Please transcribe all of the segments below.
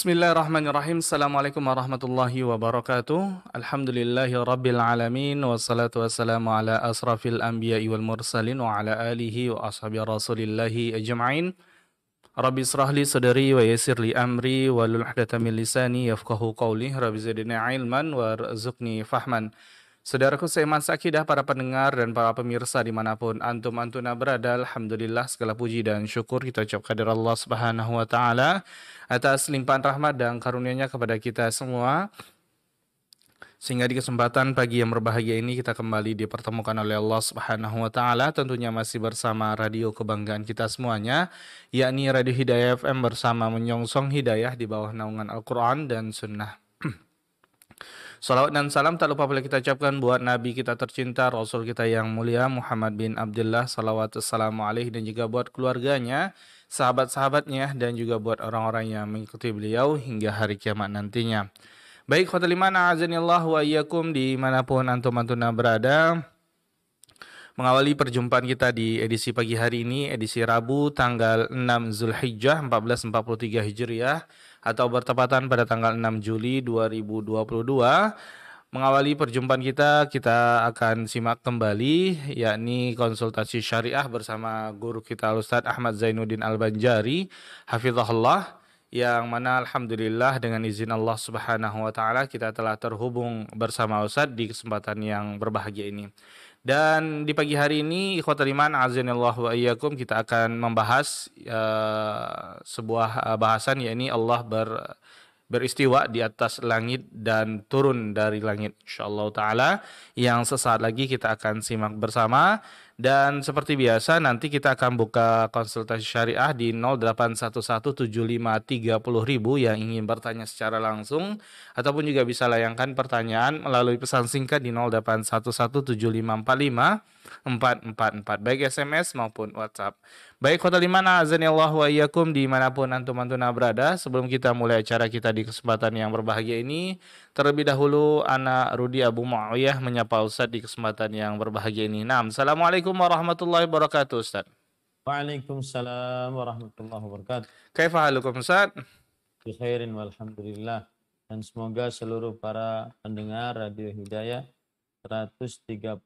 Bismillahirrahmanirrahim. Assalamualaikum warahmatullahi wabarakatuh. Alhamdulillahi rabbil alamin. Wassalatu wassalamu ala asrafil anbiya wal mursalin wa ala alihi wa ashabi rasulillahi ajma'in. Rabbi israhli sadari wa yasir li amri wa lul min lisani yafqahu qawli. Rabbi zidni ilman wa rzuqni fahman. Saudaraku seiman sakidah para pendengar dan para pemirsa dimanapun antum antuna berada, Alhamdulillah segala puji dan syukur kita ucap dari Allah subhanahu wa ta'ala atas limpahan rahmat dan karunia-Nya kepada kita semua. Sehingga di kesempatan pagi yang berbahagia ini kita kembali dipertemukan oleh Allah Subhanahu wa taala tentunya masih bersama radio kebanggaan kita semuanya yakni Radio Hidayah FM bersama menyongsong hidayah di bawah naungan Al-Qur'an dan Sunnah. Salawat dan salam tak lupa boleh kita ucapkan buat Nabi kita tercinta, Rasul kita yang mulia Muhammad bin Abdullah salawat wassalamu alaihi dan juga buat keluarganya, sahabat-sahabatnya dan juga buat orang-orang yang mengikuti beliau hingga hari kiamat nantinya. Baik khotul mana azanillah wa iyyakum dimanapun antum antuna berada. Mengawali perjumpaan kita di edisi pagi hari ini, edisi Rabu tanggal 6 Zulhijjah 1443 Hijriah atau bertepatan pada tanggal 6 Juli 2022. Mengawali perjumpaan kita, kita akan simak kembali yakni konsultasi syariah bersama guru kita Ustadz Ahmad Zainuddin Al-Banjari, Hafizahullah yang mana alhamdulillah dengan izin Allah Subhanahu wa taala kita telah terhubung bersama Ustadz di kesempatan yang berbahagia ini. Dan di pagi hari ini ikhwatul iman azanillah wa iyyakum kita akan membahas uh, sebuah uh, bahasan yakni Allah ber beristiwa di atas langit dan turun dari langit insyaallah taala yang sesaat lagi kita akan simak bersama dan seperti biasa nanti kita akan buka konsultasi syariah di 08117530000 yang ingin bertanya secara langsung ataupun juga bisa layangkan pertanyaan melalui pesan singkat di 08117545 444 baik SMS maupun WhatsApp. Baik Kota Limana azanillah wa iyyakum dimanapun antum antuna berada. Sebelum kita mulai acara kita di kesempatan yang berbahagia ini, terlebih dahulu anak Rudi Abu Muawiyah menyapa Ustaz di kesempatan yang berbahagia ini. Naam, Assalamualaikum warahmatullahi wabarakatuh Ustaz. Waalaikumsalam warahmatullahi wabarakatuh. Kaifahalukum Ustaz? Bi khairin walhamdulillah. Dan semoga seluruh para pendengar Radio Hidayah 103.4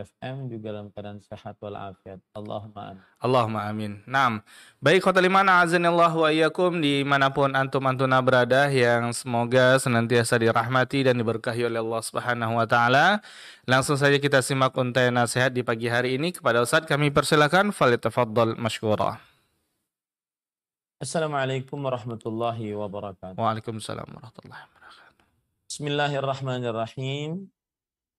FM juga dalam keadaan sehat walafiat. Allahumma amin. Allahumma amin. Naam. Baik khotol iman Allah wa iyyakum dimanapun antum antuna berada yang semoga senantiasa dirahmati dan diberkahi oleh Allah Subhanahu wa taala. Langsung saja kita simak konten nasihat di pagi hari ini kepada Ustaz kami persilakan falyatafaddal masykura. Assalamualaikum warahmatullahi wabarakatuh. Waalaikumsalam warahmatullahi wabarakatuh. Bismillahirrahmanirrahim.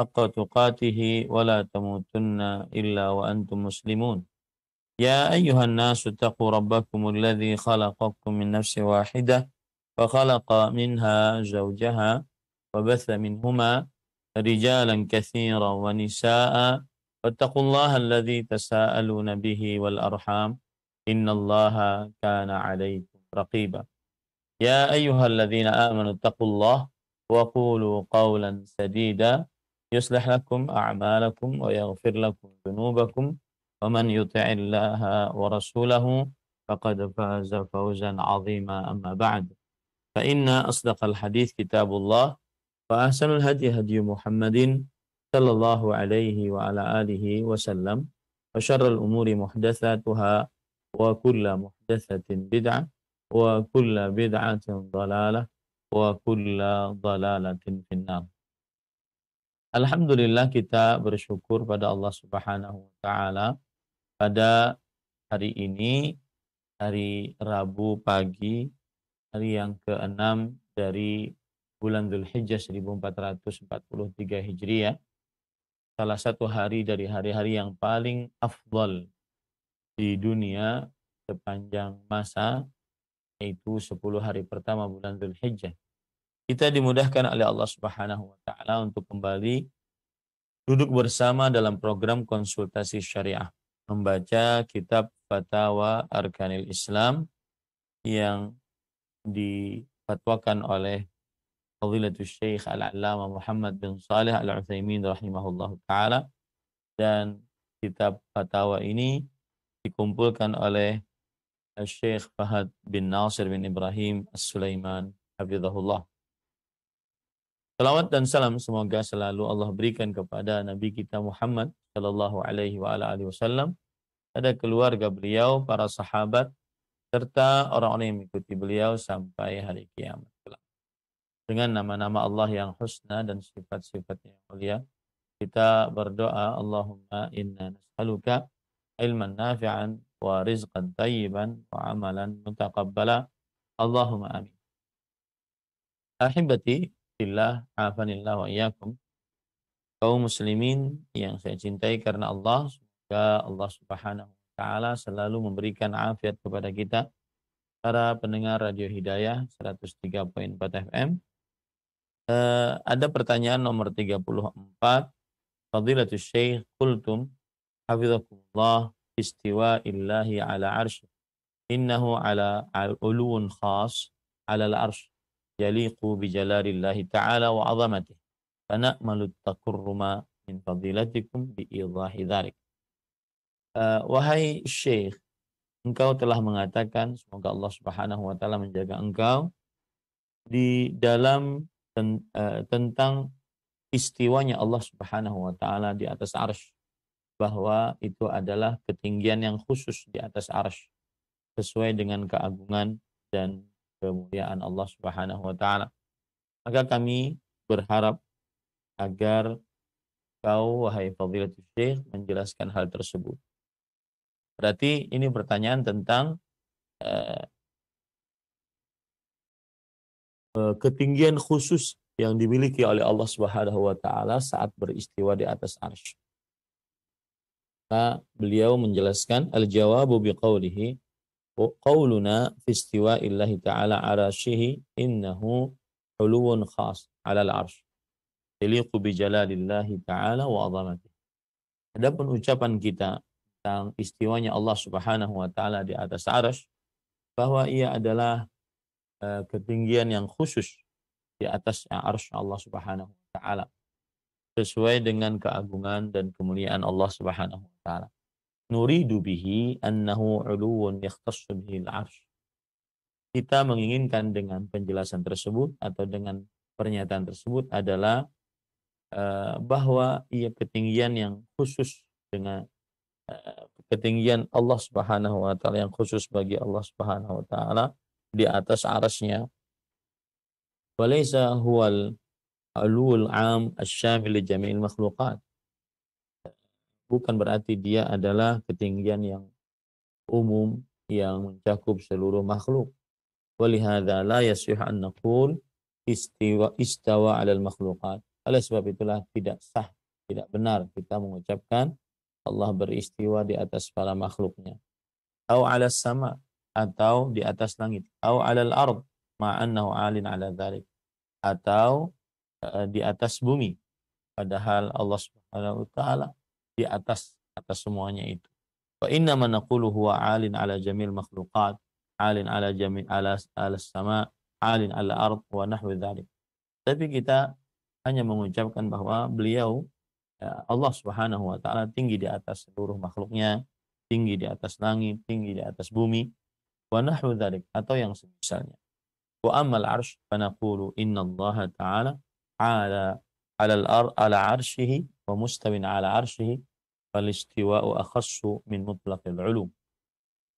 haqqa tuqatihi wa la tamutunna illa wa antum muslimun. يا أيها الناس اتقوا ربكم الذي خلقكم من نفس واحدة وخلق منها زوجها وبث منهما رجالا كثيرا ونساء واتقوا الله الذي تساءلون به والأرحام إن الله كان عليكم رقيبا يا أيها الذين آمنوا اتقوا الله وقولوا قولا سديدا يصلح لكم أعمالكم ويغفر لكم ذنوبكم ومن يطع الله ورسوله فقد فاز فوزا عظيما أما بعد فإن أصدق الحديث كتاب الله وأحسن الهدي هدي محمد صلى الله عليه وعلى آله وسلم وشر الأمور محدثاتها وكل محدثة بدعة وكل بدعة ضلالة وكل ضلالة في النار Alhamdulillah kita bersyukur pada Allah Subhanahu wa taala pada hari ini hari Rabu pagi hari yang ke-6 dari bulan Zulhijjah 1443 Hijriah salah satu hari dari hari-hari yang paling afdal di dunia sepanjang masa yaitu 10 hari pertama bulan Zulhijjah kita dimudahkan oleh Allah Subhanahu wa taala untuk kembali duduk bersama dalam program konsultasi syariah, membaca kitab fatwa Arkanil Islam yang difatwakan oleh Fadilatul Syekh Al-Allamah Muhammad bin Saleh Al-Utsaimin rahimahullahu taala dan kitab fatwa ini dikumpulkan oleh Syekh Fahad bin Nasir bin Ibrahim As-Sulaiman hafizahullah Salawat dan salam semoga selalu Allah berikan kepada Nabi kita Muhammad Shallallahu Alaihi Wasallam, ada keluarga beliau, para sahabat, serta orang-orang yang mengikuti beliau sampai hari kiamat kelak. Dengan nama-nama Allah yang husna dan sifat-sifatnya yang mulia, kita berdoa Allahumma inna nas'aluka ilman nafi'an wa rizqan tayyiban wa amalan mutaqabbala. Allahumma amin. Ahibati, Alhamdulillah, afanillah wa iyakum. Kaum muslimin yang saya cintai karena Allah, semoga Allah Subhanahu wa taala selalu memberikan afiat kepada kita para pendengar Radio Hidayah 103.4 FM. Uh, ada pertanyaan nomor 34 Fadilatul Syekh Kultum Hafizahullah istiwa illahi ala arsh innahu ala al-ulun khas ala al-arsh yaliqu bi jalalillahi ta'ala wa 'azamatih. Fana'malu takurruma min fadilatikum bi idahi dzalik. Eh, wahai Syekh, engkau telah mengatakan semoga Allah Subhanahu wa taala menjaga engkau di dalam ten, uh, tentang istiwanya Allah Subhanahu wa taala di atas arsy bahwa itu adalah ketinggian yang khusus di atas arsy sesuai dengan keagungan dan kemuliaan Allah Subhanahu wa taala. Maka kami berharap agar kau wahai fadilatul syekh menjelaskan hal tersebut. Berarti ini pertanyaan tentang eh, eh, ketinggian khusus yang dimiliki oleh Allah Subhanahu wa taala saat beristiwa di atas arsy. Nah, beliau menjelaskan al-jawabu biqaulihi qawluna fi istiwa illahi ta'ala arashihi innahu huluun khas ala al-arsh. Tiliqu bi jalalillahi ta'ala wa azamati Adapun ucapan kita tentang istiwanya Allah Subhanahu wa taala di atas arasy bahwa ia adalah uh, ketinggian yang khusus di atas arsh Allah Subhanahu wa taala sesuai dengan keagungan dan kemuliaan Allah Subhanahu wa taala nuridu bihi annahu uluwun yakhtassu bihil arsh. Kita menginginkan dengan penjelasan tersebut atau dengan pernyataan tersebut adalah eh, bahwa ia ketinggian yang khusus dengan eh, ketinggian Allah Subhanahu wa taala yang khusus bagi Allah Subhanahu wa taala di atas arasnya. Walaysa huwal alul am asyamil jami'il makhluqat bukan berarti dia adalah ketinggian yang umum yang mencakup seluruh makhluk. Walihada la yasih an naqul istiwa istawa al makhlukat. Oleh sebab itulah tidak sah, tidak benar kita mengucapkan Allah beristiwa di atas para makhluknya. Au ala sama atau di atas langit. Au arq ard ma'annahu 'alin 'ala darik Atau uh, di atas bumi padahal Allah Subhanahu wa taala di atas atas semuanya itu. Wa inna naqulu huwa alin ala jamil makhluqat, alin ala jamil ala ala sama, alin ala ard wa nahwi dzalik. Tapi kita hanya mengucapkan bahwa beliau ya Allah Subhanahu wa taala tinggi di atas seluruh makhluknya, tinggi di atas langit, tinggi di atas bumi, wa nahwi dzalik atau yang semisalnya. Wa ammal fa naqulu inna Allah ta'ala ala ala al-ar ala arsyhi wa mustawin ala arsyhi falistiwa'u akhassu min mutlaqil ulum.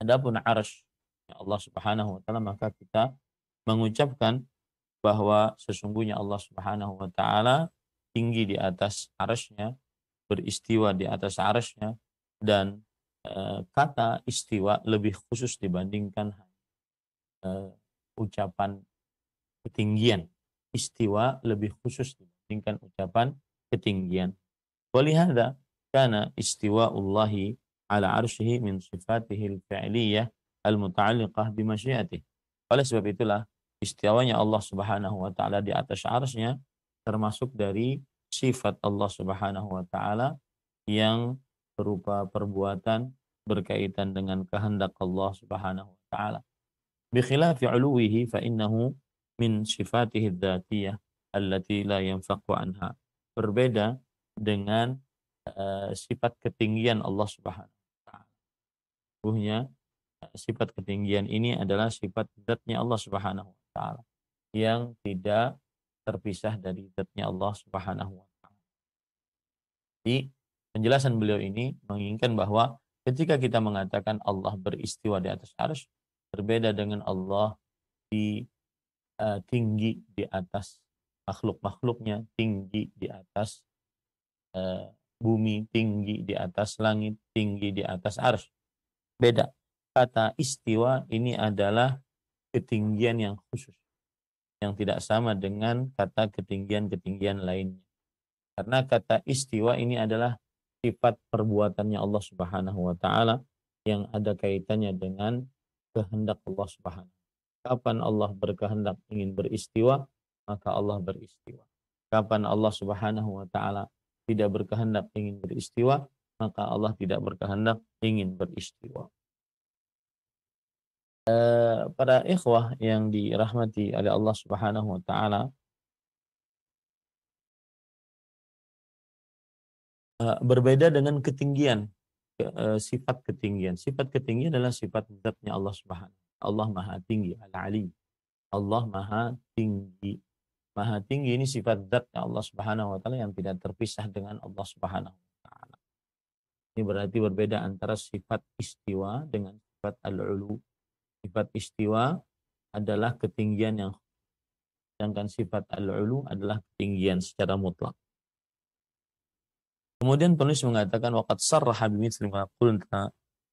Adapun arsh ya Allah Subhanahu wa taala maka kita mengucapkan bahwa sesungguhnya Allah Subhanahu wa taala tinggi di atas arasnya, beristiwa di atas arasnya dan e, kata istiwa lebih khusus dibandingkan e, ucapan ketinggian. Istiwa lebih khusus dibandingkan ucapan ketinggian. Walihada kana istiwa'ullahi ala arsyihi min sifatihil fi'liyah al-muta'alliqah bimasyiatih. Oleh sebab itulah istiwanya Allah Subhanahu wa taala di atas arsy termasuk dari sifat Allah Subhanahu wa taala yang berupa perbuatan berkaitan dengan kehendak Allah Subhanahu wa taala. Bikhilafi 'uluwihi fa innahu min sifatihi dzatiyah allati la yanfaqu anha. Berbeda dengan Eh, sifat ketinggian Allah Subhanahu wa taala. Ruhnya eh, sifat ketinggian ini adalah sifat zatnya Allah Subhanahu wa taala yang tidak terpisah dari zatnya Allah Subhanahu wa taala. Jadi penjelasan beliau ini menginginkan bahwa ketika kita mengatakan Allah beristiwa di atas arsy berbeda dengan Allah di uh, tinggi di atas makhluk-makhluknya tinggi di atas bumi, tinggi di atas langit, tinggi di atas arus Beda. Kata istiwa ini adalah ketinggian yang khusus. Yang tidak sama dengan kata ketinggian-ketinggian lainnya. Karena kata istiwa ini adalah sifat perbuatannya Allah Subhanahu wa taala yang ada kaitannya dengan kehendak Allah Subhanahu. Kapan Allah berkehendak ingin beristiwa, maka Allah beristiwa. Kapan Allah Subhanahu wa taala tidak berkehendak ingin beristiwa, maka Allah tidak berkehendak ingin beristiwa. E, para ikhwah yang dirahmati oleh Allah Subhanahu wa taala, eh, berbeda dengan ketinggian eh, sifat ketinggian. Sifat ketinggian adalah sifat zatnya Allah Subhanahu. Allah Maha Tinggi, Al-Ali. Allah Maha Tinggi. Maha tinggi ini sifat zatnya Allah Subhanahu wa taala yang tidak terpisah dengan Allah Subhanahu wa taala. Ini berarti berbeda antara sifat istiwa dengan sifat al-ulu. Sifat istiwa adalah ketinggian yang sedangkan sifat al-ulu adalah ketinggian secara mutlak. Kemudian penulis mengatakan waqad sarraha mithli ma qulna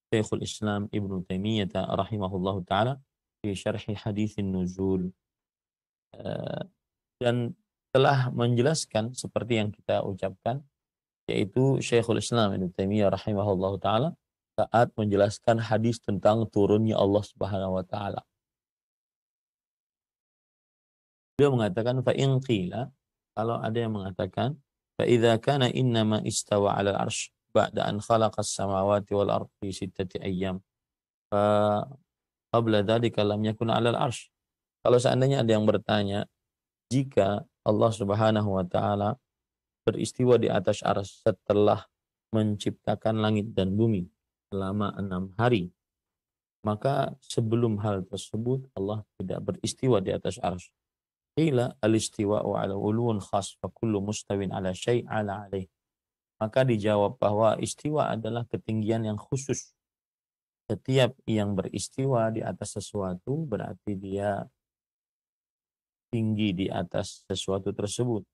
Syekhul Islam Ibnu Taimiyah rahimahullahu taala fi syarhi hadis nuzul. Eh, dan telah menjelaskan seperti yang kita ucapkan yaitu Syekhul Islam Ibnu Taimiyah rahimahullahu taala saat menjelaskan hadis tentang turunnya Allah Subhanahu wa taala. Beliau mengatakan fa in qila kalau ada yang mengatakan fa idza kana ma istawa 'ala al-'arsy ba'da an khalaqa as-samawati wal ardh fi sittati ayyam fa qabla dzalika lam yakun 'ala al-'arsy. Kalau seandainya ada yang bertanya jika Allah Subhanahu wa taala beristiwa di atas aras setelah menciptakan langit dan bumi selama enam hari. Maka sebelum hal tersebut Allah tidak beristiwa di atas aras. ila al ala ulun khas fa kullu mustawin ala syai' ala alaih. Maka dijawab bahwa istiwa adalah ketinggian yang khusus. Setiap yang beristiwa di atas sesuatu berarti dia tinggi di atas sesuatu tersebut.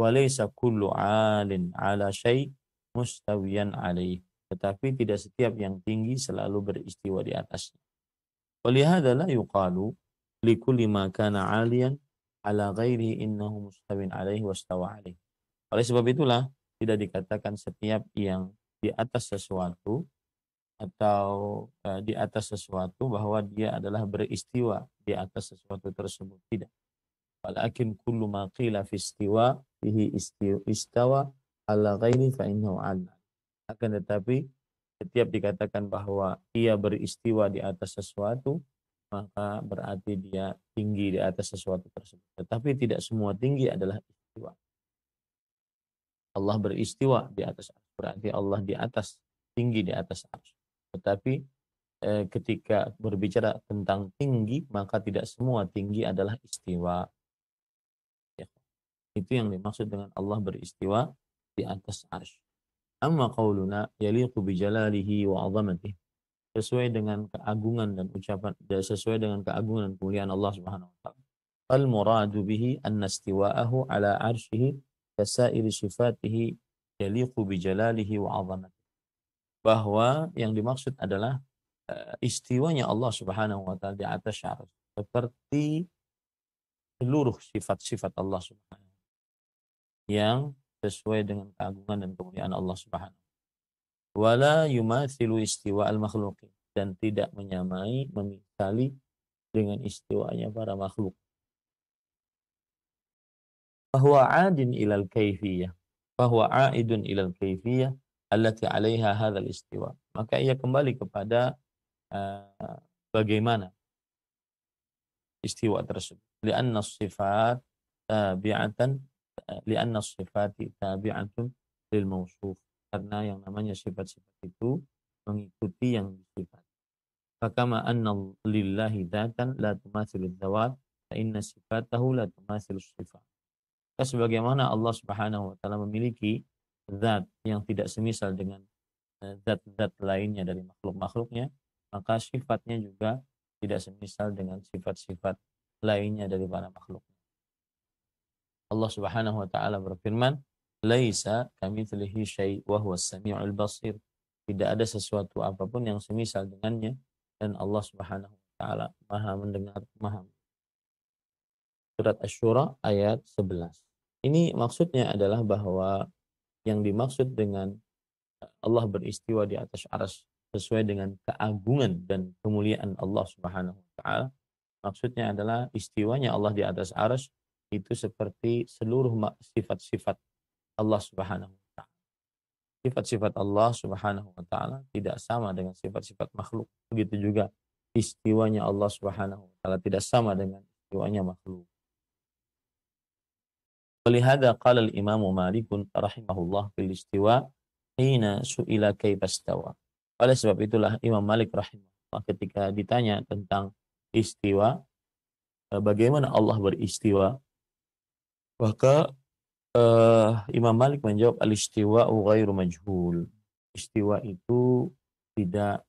Walaysa kullu alin ala syai mustawiyan alaih. Tetapi tidak setiap yang tinggi selalu beristiwa di atasnya. Walihada adalah yuqalu likulli ma kana alian ala ghairi innahu mustawin alaihi wastawa alaihi. Oleh sebab itulah tidak dikatakan setiap yang di atas sesuatu atau eh, di atas sesuatu bahwa dia adalah beristiwa di atas sesuatu tersebut tidak walakin kullu ma qila fi istiwa bihi istawa ala ghairi fa innahu akan tetapi setiap dikatakan bahwa ia beristiwa di atas sesuatu maka berarti dia tinggi di atas sesuatu tersebut tetapi tidak semua tinggi adalah istiwa Allah beristiwa di atas berarti Allah di atas tinggi di atas arsy tetapi eh, ketika berbicara tentang tinggi maka tidak semua tinggi adalah istiwa itu yang dimaksud dengan Allah beristiwa di atas arsy. Amma qauluna yaliqu bi jalalihi wa 'azamatihi. Sesuai dengan keagungan dan ucapan sesuai dengan keagungan dan kemuliaan Allah Subhanahu wa taala. Al muradu bihi anna istiwa'ahu ala 'arsyihi kasairi sifatihi yaliqu bi jalalihi wa 'azamatihi. Bahwa yang dimaksud adalah eh, istiwanya Allah Subhanahu wa taala di atas syarat seperti seluruh sifat-sifat Allah Subhanahu yang sesuai dengan keagungan dan kemuliaan Allah Subhanahu wala yumathilu istiwa al makhluqin dan tidak menyamai memisali dengan istiwanya para makhluk bahwa adin ilal kaifiyah bahwa aidun ilal kaifiyah allati 'alaiha hadzal istiwa maka ia kembali kepada uh, bagaimana istiwa tersebut anna sifat tabi'atan Eh, li'anna sifati tabi'atun lil mausuf karena yang namanya sifat-sifat itu mengikuti yang disifat. Fakama anna lillahi dzatan la tumathilu dzawat fa inna sifatahu la tumathilu sifat. Sebagaimana Allah Subhanahu wa taala memiliki zat yang tidak semisal dengan eh, zat-zat lainnya dari makhluk-makhluknya, maka sifatnya juga tidak semisal dengan sifat-sifat lainnya dari para makhluk. Allah Subhanahu wa taala berfirman, "Laisa kamitslihi syai' wa huwas samiul basir." Tidak ada sesuatu apapun yang semisal dengannya dan Allah Subhanahu wa taala Maha mendengar, Maha Surat Asy-Syura ayat 11. Ini maksudnya adalah bahwa yang dimaksud dengan Allah beristiwa di atas aras sesuai dengan keagungan dan kemuliaan Allah Subhanahu wa taala. Maksudnya adalah istiwanya Allah di atas aras itu seperti seluruh sifat-sifat Allah Subhanahu wa taala. Sifat-sifat Allah Subhanahu wa taala tidak sama dengan sifat-sifat makhluk. Begitu juga istiwanya Allah Subhanahu wa taala tidak sama dengan istiwanya makhluk. Walihada qala al-Imam Malik rahimahullah fil istiwa hina su'ila kaifa istawa. Oleh sebab itulah Imam Malik rahimahullah ketika ditanya tentang istiwa eh, bagaimana Allah beristiwa maka uh, Imam Malik menjawab al-istiwa ghairu majhul. Istiwa itu tidak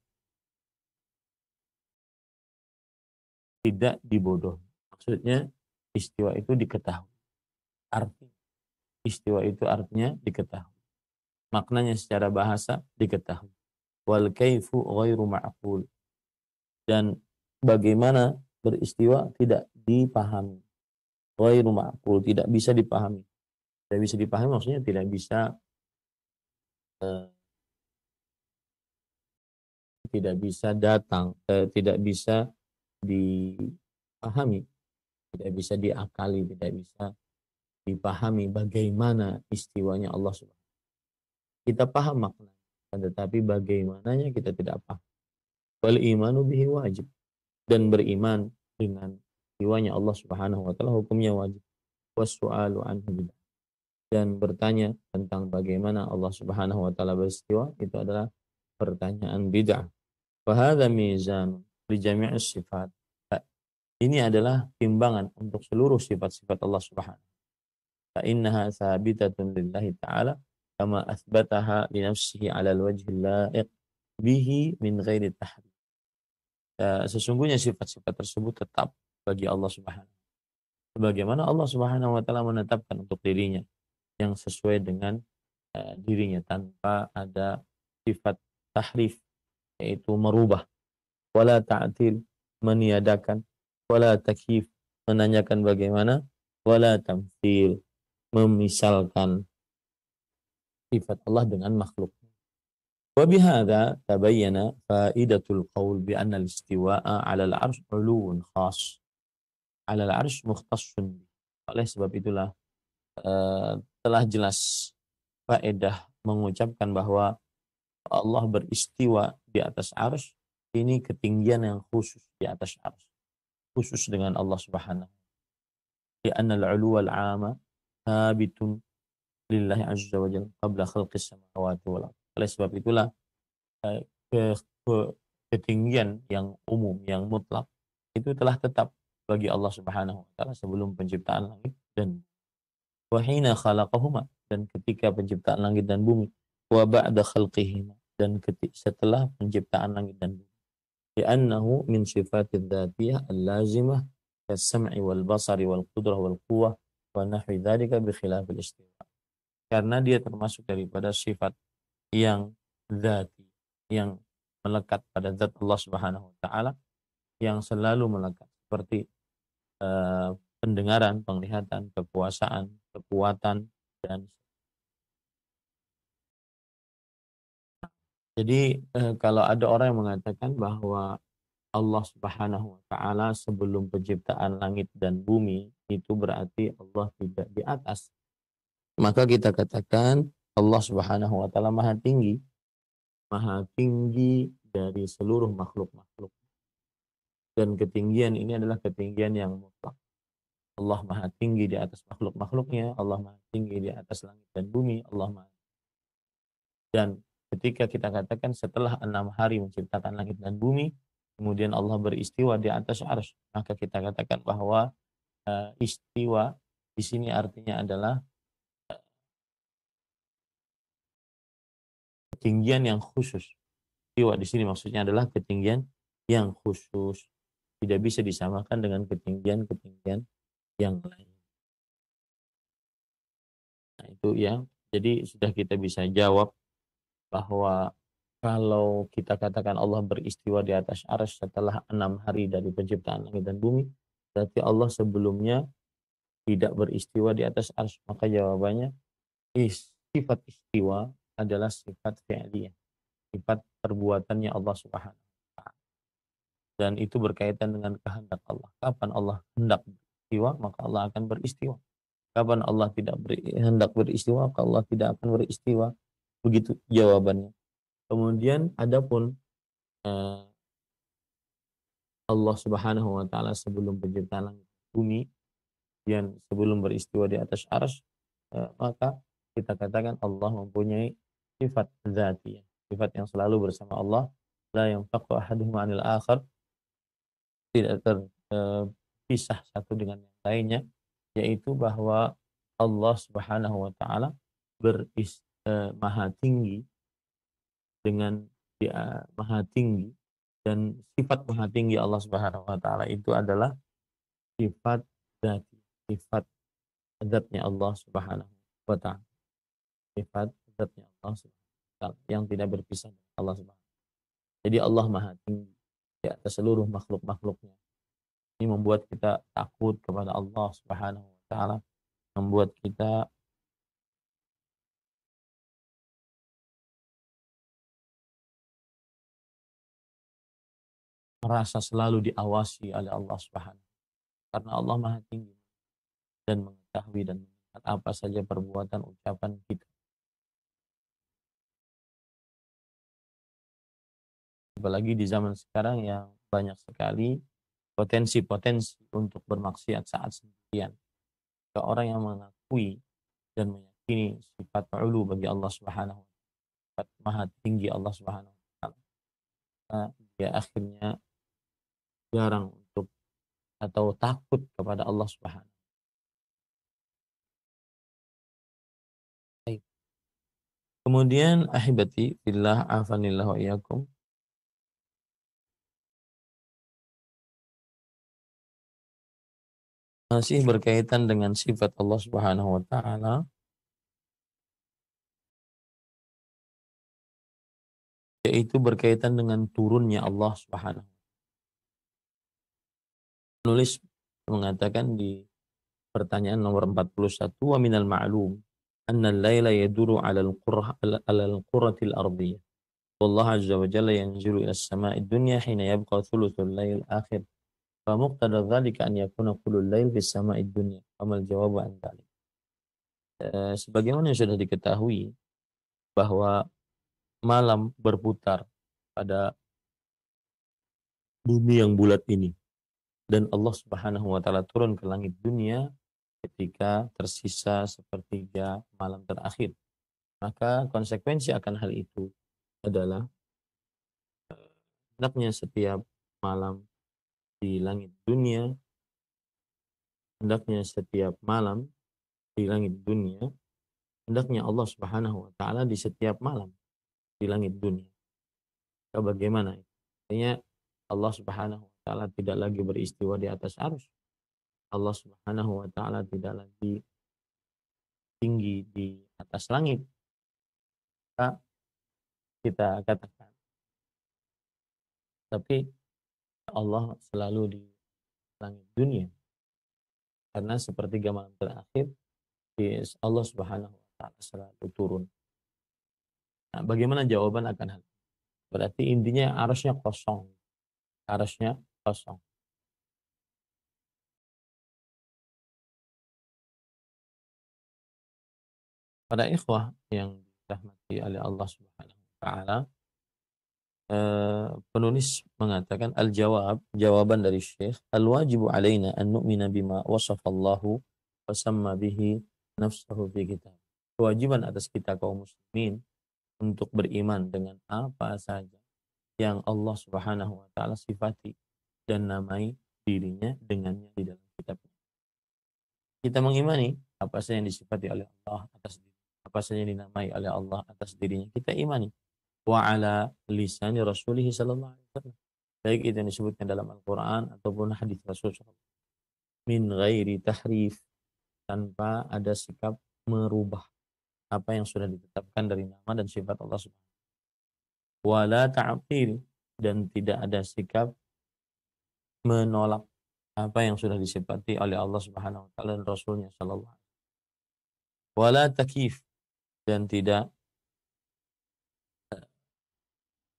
tidak dibodoh. Maksudnya istiwa itu diketahui. Arti istiwa itu artinya diketahui. Maknanya secara bahasa diketahui. Wal kaifu ghairu ma'qul. Dan bagaimana beristiwa tidak dipahami rumah ma'qul, tidak bisa dipahami. Tidak bisa dipahami maksudnya tidak bisa eh, tidak bisa datang, eh, tidak bisa dipahami, tidak bisa diakali, tidak bisa dipahami bagaimana istiwanya Allah Subhanahu kita paham makna tetapi bagaimananya kita tidak paham wal imanu bihi wajib dan beriman dengan jiwanya Allah Subhanahu wa taala hukumnya wajib wasu'alu anhu bidah. Dan bertanya tentang bagaimana Allah Subhanahu wa taala beristiwa itu adalah pertanyaan bid'ah. hadza mizan li jami'i sifat. Ini adalah timbangan untuk seluruh sifat-sifat Allah Subhanahu. Fa innaha sabitatun lillahi ta'ala kama asbataha li nafsihi 'ala al-wajhi laiq bihi min ghairi tahrif. Sesungguhnya sifat-sifat tersebut tetap bagi Allah Subhanahu sebagaimana Allah Subhanahu wa taala menetapkan untuk dirinya yang sesuai dengan uh, dirinya tanpa ada sifat tahrif yaitu merubah wala ta'til meniadakan wala takif menanyakan bagaimana wala tamthil memisalkan sifat Allah dengan makhluk وبهذا تبين فائدة القول بأن الاستواء على العرش علو خاص alal arsh mukhtasun. Oleh sebab itulah eh, telah jelas faedah mengucapkan bahwa Allah beristiwa di atas arsh ini ketinggian yang khusus di atas arsh khusus dengan Allah Subhanahu di al-ulu al-ama habitun lillahi azza wa jalla qabla khalqis samawati wal oleh sebab itulah eh, ketinggian yang umum yang mutlak itu telah tetap bagi Allah Subhanahu wa taala sebelum penciptaan langit dan wahina khalaqahuma dan ketika penciptaan langit dan bumi wa ba'da khalqihima dan ketika setelah penciptaan langit dan bumi li'annahu min sifatid dzatiyah al-lazimah kas-sam'i wal basari wal qudrah wal quwwah wa nahwi dzalika bi khilaf al istiwa karena dia termasuk daripada sifat yang zati yang melekat pada zat Allah Subhanahu wa taala yang selalu melekat seperti Eh, pendengaran, penglihatan, kekuasaan, kekuatan dan Jadi eh, kalau ada orang yang mengatakan bahwa Allah Subhanahu wa taala sebelum penciptaan langit dan bumi itu berarti Allah tidak di atas. Maka kita katakan Allah Subhanahu wa taala Maha Tinggi. Maha Tinggi dari seluruh makhluk-makhluk dan ketinggian ini adalah ketinggian yang mutlak. Allah maha tinggi di atas makhluk-makhluknya, Allah maha tinggi di atas langit dan bumi, Allah maha dan ketika kita katakan setelah enam hari menciptakan langit dan bumi, kemudian Allah beristiwa di atas arus, maka kita katakan bahwa uh, istiwa di sini artinya adalah eh, ketinggian yang khusus. Istiwa di sini maksudnya adalah ketinggian yang khusus tidak bisa disamakan dengan ketinggian-ketinggian yang lain. Nah, itu yang jadi sudah kita bisa jawab bahwa kalau kita katakan Allah beristiwa di atas ars setelah enam hari dari penciptaan langit dan bumi, berarti Allah sebelumnya tidak beristiwa di atas ars. Maka jawabannya is, sifat istiwa adalah sifat fi'liyah, sifat perbuatannya Allah Subhanahu dan itu berkaitan dengan kehendak Allah. Kapan Allah hendak beristiwa, maka Allah akan beristiwa. Kapan Allah tidak beri, hendak beristiwa, maka Allah tidak akan beristiwa. Begitu jawabannya. Kemudian adapun eh, Allah Subhanahu wa taala sebelum penciptaan langit bumi dan sebelum beristiwa di atas arsy, eh, maka kita katakan Allah mempunyai sifat zatiyah, sifat yang selalu bersama Allah, la yanfaqu ahaduhum 'anil akhar tidak terpisah eh, satu dengan yang lainnya yaitu bahwa Allah Subhanahu wa taala beris eh, maha tinggi dengan dia ya, maha tinggi dan sifat maha tinggi Allah Subhanahu wa taala itu adalah sifat zat sifat zatnya Allah Subhanahu wa taala. Sifat zatnya Allah Subhanahu wa taala yang tidak berpisah dengan Allah Subhanahu. Wa Jadi Allah maha tinggi di ya, atas seluruh makhluk-makhluknya. Ini membuat kita takut kepada Allah Subhanahu wa taala, membuat kita merasa selalu diawasi oleh Allah Subhanahu karena Allah Maha Tinggi dan mengetahui dan melihat apa saja perbuatan ucapan kita. apalagi di zaman sekarang yang banyak sekali potensi-potensi untuk bermaksiat saat sendirian. Ke orang yang mengakui dan meyakini sifat ulu bagi Allah Subhanahu wa sifat maha tinggi Allah Subhanahu wa taala. dia akhirnya jarang untuk atau takut kepada Allah Subhanahu Kemudian ahibati billah afanillah wa masih berkaitan dengan sifat Allah Subhanahu wa taala. yaitu berkaitan dengan turunnya Allah Subhanahu Penulis mengatakan di pertanyaan nomor 41 wa minal ma'lum anna al-laila yaduru 'ala al-qurah 'ala al qurra al-ardiyyah. Wallahu azza wa jalla yanzilu ila as samaid dunya hina yabqa thuluthul lail akhir. Fa muqtada dzalika an yakuna qulul lail fis sama'id Amal jawabu an eh, sebagaimana yang sudah diketahui bahwa malam berputar pada bumi yang bulat ini dan Allah Subhanahu wa taala turun ke langit dunia ketika tersisa sepertiga malam terakhir. Maka konsekuensi akan hal itu adalah eh, hendaknya setiap malam di langit dunia hendaknya setiap malam di langit dunia hendaknya Allah Subhanahu wa taala di setiap malam di langit dunia. Ya, bagaimana? Artinya Allah Subhanahu wa taala tidak lagi beristiwa di atas arus. Allah Subhanahu wa taala tidak lagi tinggi di atas langit. Maka kita katakan tapi Allah selalu di langit dunia. Karena seperti malam terakhir Allah Subhanahu wa taala selalu turun. Nah, bagaimana jawaban akan hal? Berarti intinya arusnya kosong. Arusnya kosong. Para ikhwah yang dirahmati oleh Allah Subhanahu wa taala, Eh, penulis mengatakan al-jawab, jawaban dari Syekh, al-wajibu alaina an nu'mina bima wasafallahu wa samma bihi nafsahu fi kitab. Kewajiban atas kita kaum muslimin untuk beriman dengan apa saja yang Allah Subhanahu wa taala sifati dan namai dirinya dengannya di dalam kitabnya. Kita mengimani apa saja yang disifati oleh Allah atas diri, apa saja yang dinamai oleh Allah atas dirinya kita imani wa ala lisani rasulih sallallahu alaihi wasallam baik itu yang disebutkan dalam Al-Qur'an ataupun hadis Rasul min ghairi tahrif tanpa ada sikap merubah apa yang sudah ditetapkan dari nama dan sifat Allah Subhanahu wala ta'til dan tidak ada sikap menolak apa yang sudah disifati oleh Allah Subhanahu wa taala dan rasulnya sallallahu alaihi wasallam wala takif dan tidak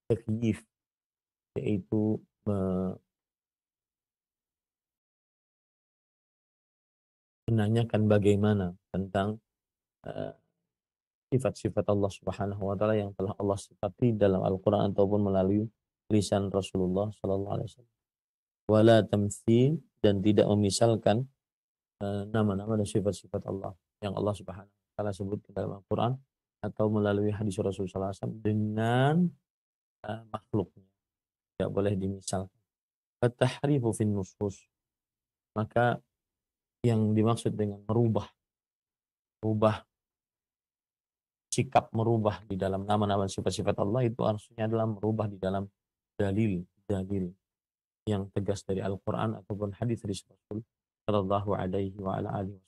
takyif yaitu menanyakan bagaimana tentang eh, sifat-sifat Allah Subhanahu wa taala yang telah Allah sifati dalam Al-Qur'an ataupun melalui lisan Rasulullah sallallahu alaihi wasallam. Wala tamtsil dan tidak memisalkan eh, nama-nama dan sifat-sifat Allah yang Allah Subhanahu wa taala sebutkan dalam Al-Qur'an atau melalui hadis Rasulullah sallallahu alaihi wasallam dengan Eh, makhluknya tidak boleh dimisalkan fatahrifu fin nusus maka yang dimaksud dengan merubah merubah sikap merubah di dalam nama-nama sifat-sifat Allah itu artinya adalah merubah di dalam dalil-dalil yang tegas dari Al-Quran ataupun hadis dari Rasul sallallahu Alaihi wa ala alihi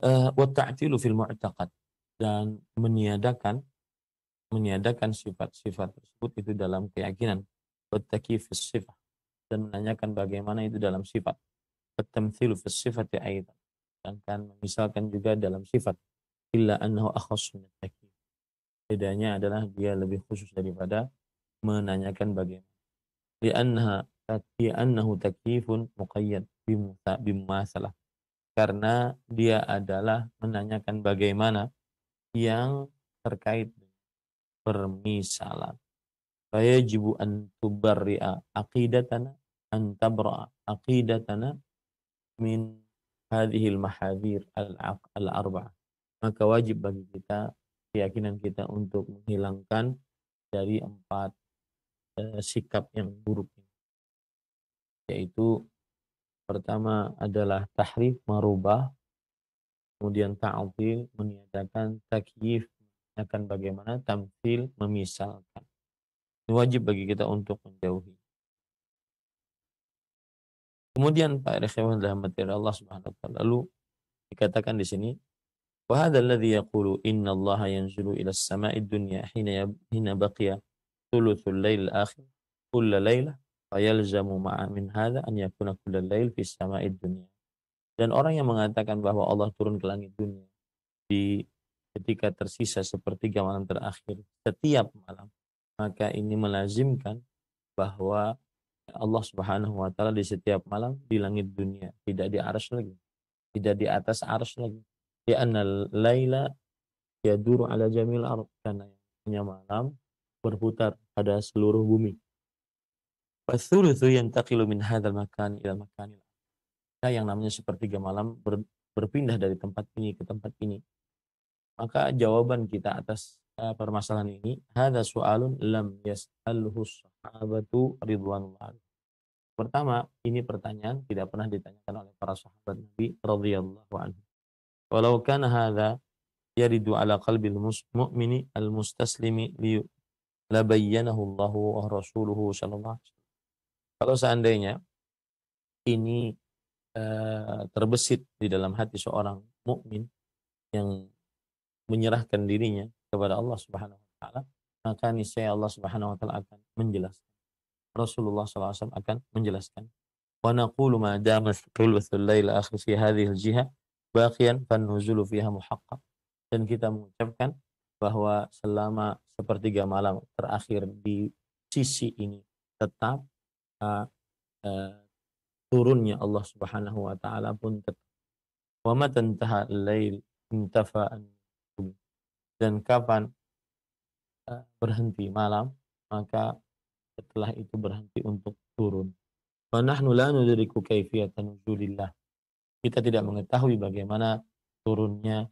Wasallam. Uh, fil mu'taqad dan meniadakan meniadakan sifat-sifat tersebut itu dalam keyakinan sifat dan menanyakan bagaimana itu dalam sifat watamthilu fi sifati aidan dan kan misalkan juga dalam sifat illa annahu akhassu min bedanya adalah dia lebih khusus daripada menanyakan bagaimana li'annaha li'annahu takyifun muqayyad bimasalah karena dia adalah menanyakan bagaimana yang terkait permisalan. Fayajibu an tubarri'a aqidatana an tabra'a aqidatana min hadhil mahadir al-arba'ah. Maka wajib bagi kita keyakinan kita untuk menghilangkan dari empat eh, sikap yang buruk Yaitu pertama adalah tahrif merubah, kemudian ta'til meniadakan, takyif akan bagaimana tampil memisalkan. wajib bagi kita untuk menjauhi. Kemudian Pak Rekhiwan rahmati Allah Subhanahu wa taala lalu dikatakan di sini wa hadzal يقول إن الله ينزل إلى السماء الدنيا حين dunya hina ya-, hina baqiya thuluthul lail akhir kull lailah fayalzamu ma'a min hadza an yakuna kull lail fi sama'id Dan orang yang mengatakan bahwa Allah turun ke langit dunia di ketika tersisa sepertiga malam terakhir setiap malam maka ini melazimkan bahwa Allah Subhanahu wa taala di setiap malam di langit dunia tidak di arsy lagi tidak di atas arsy lagi di anal laila yaduru ala jamil ard karena yang malam berputar pada seluruh bumi Fathuluthu yantaqilu min hadzal makan ila makan nah, yang namanya sepertiga malam ber, berpindah dari tempat ini ke tempat ini maka jawaban kita atas uh, permasalahan ini, ada soalun lam yas'alhu sahabatu ridwanullah. Pertama, ini pertanyaan tidak pernah ditanyakan oleh para sahabat Nabi radhiyallahu anhu. Walau kana hadza yaridu ala qalbil mu'mini al-mustaslimi li labayyanahu Allah wa rasuluhu sallallahu alaihi wasallam. Kalau seandainya ini uh, terbesit di dalam hati seorang mukmin yang menyerahkan dirinya kepada Allah Subhanahu wa taala, maka niscaya Allah Subhanahu wa taala akan menjelaskan. Rasulullah SAW akan menjelaskan. Wa naqulu ma dama thuluthul lail akhir fi hadhihi al-jiha baqiyan fan nuzulu fiha muhaqqaq. Dan kita mengucapkan bahwa selama sepertiga malam terakhir di sisi ini tetap uh, uh, turunnya Allah Subhanahu wa taala pun tetap. Wa matantaha al-lail intafa an dan kapan berhenti malam maka setelah itu berhenti untuk turun wa nahnu la nudriku kaifiyatan nuzulillah kita tidak mengetahui bagaimana turunnya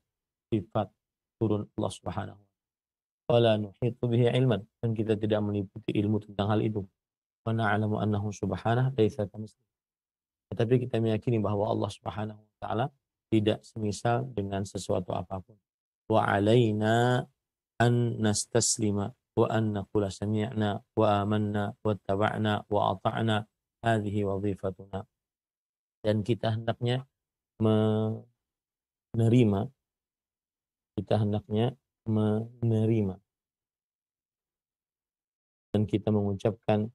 sifat turun Allah Subhanahu wala nuhitu bihi ilman dan kita tidak meliputi ilmu tentang hal itu wa na'lamu annahu subhanahu laisa kamitslihi tetapi kita meyakini bahwa Allah Subhanahu wa taala tidak semisal dengan sesuatu apapun wa alaina an nastaslima wa an naqula sami'na wa amanna wa taba'na wa ata'na hadhihi dan kita hendaknya menerima kita hendaknya menerima dan kita mengucapkan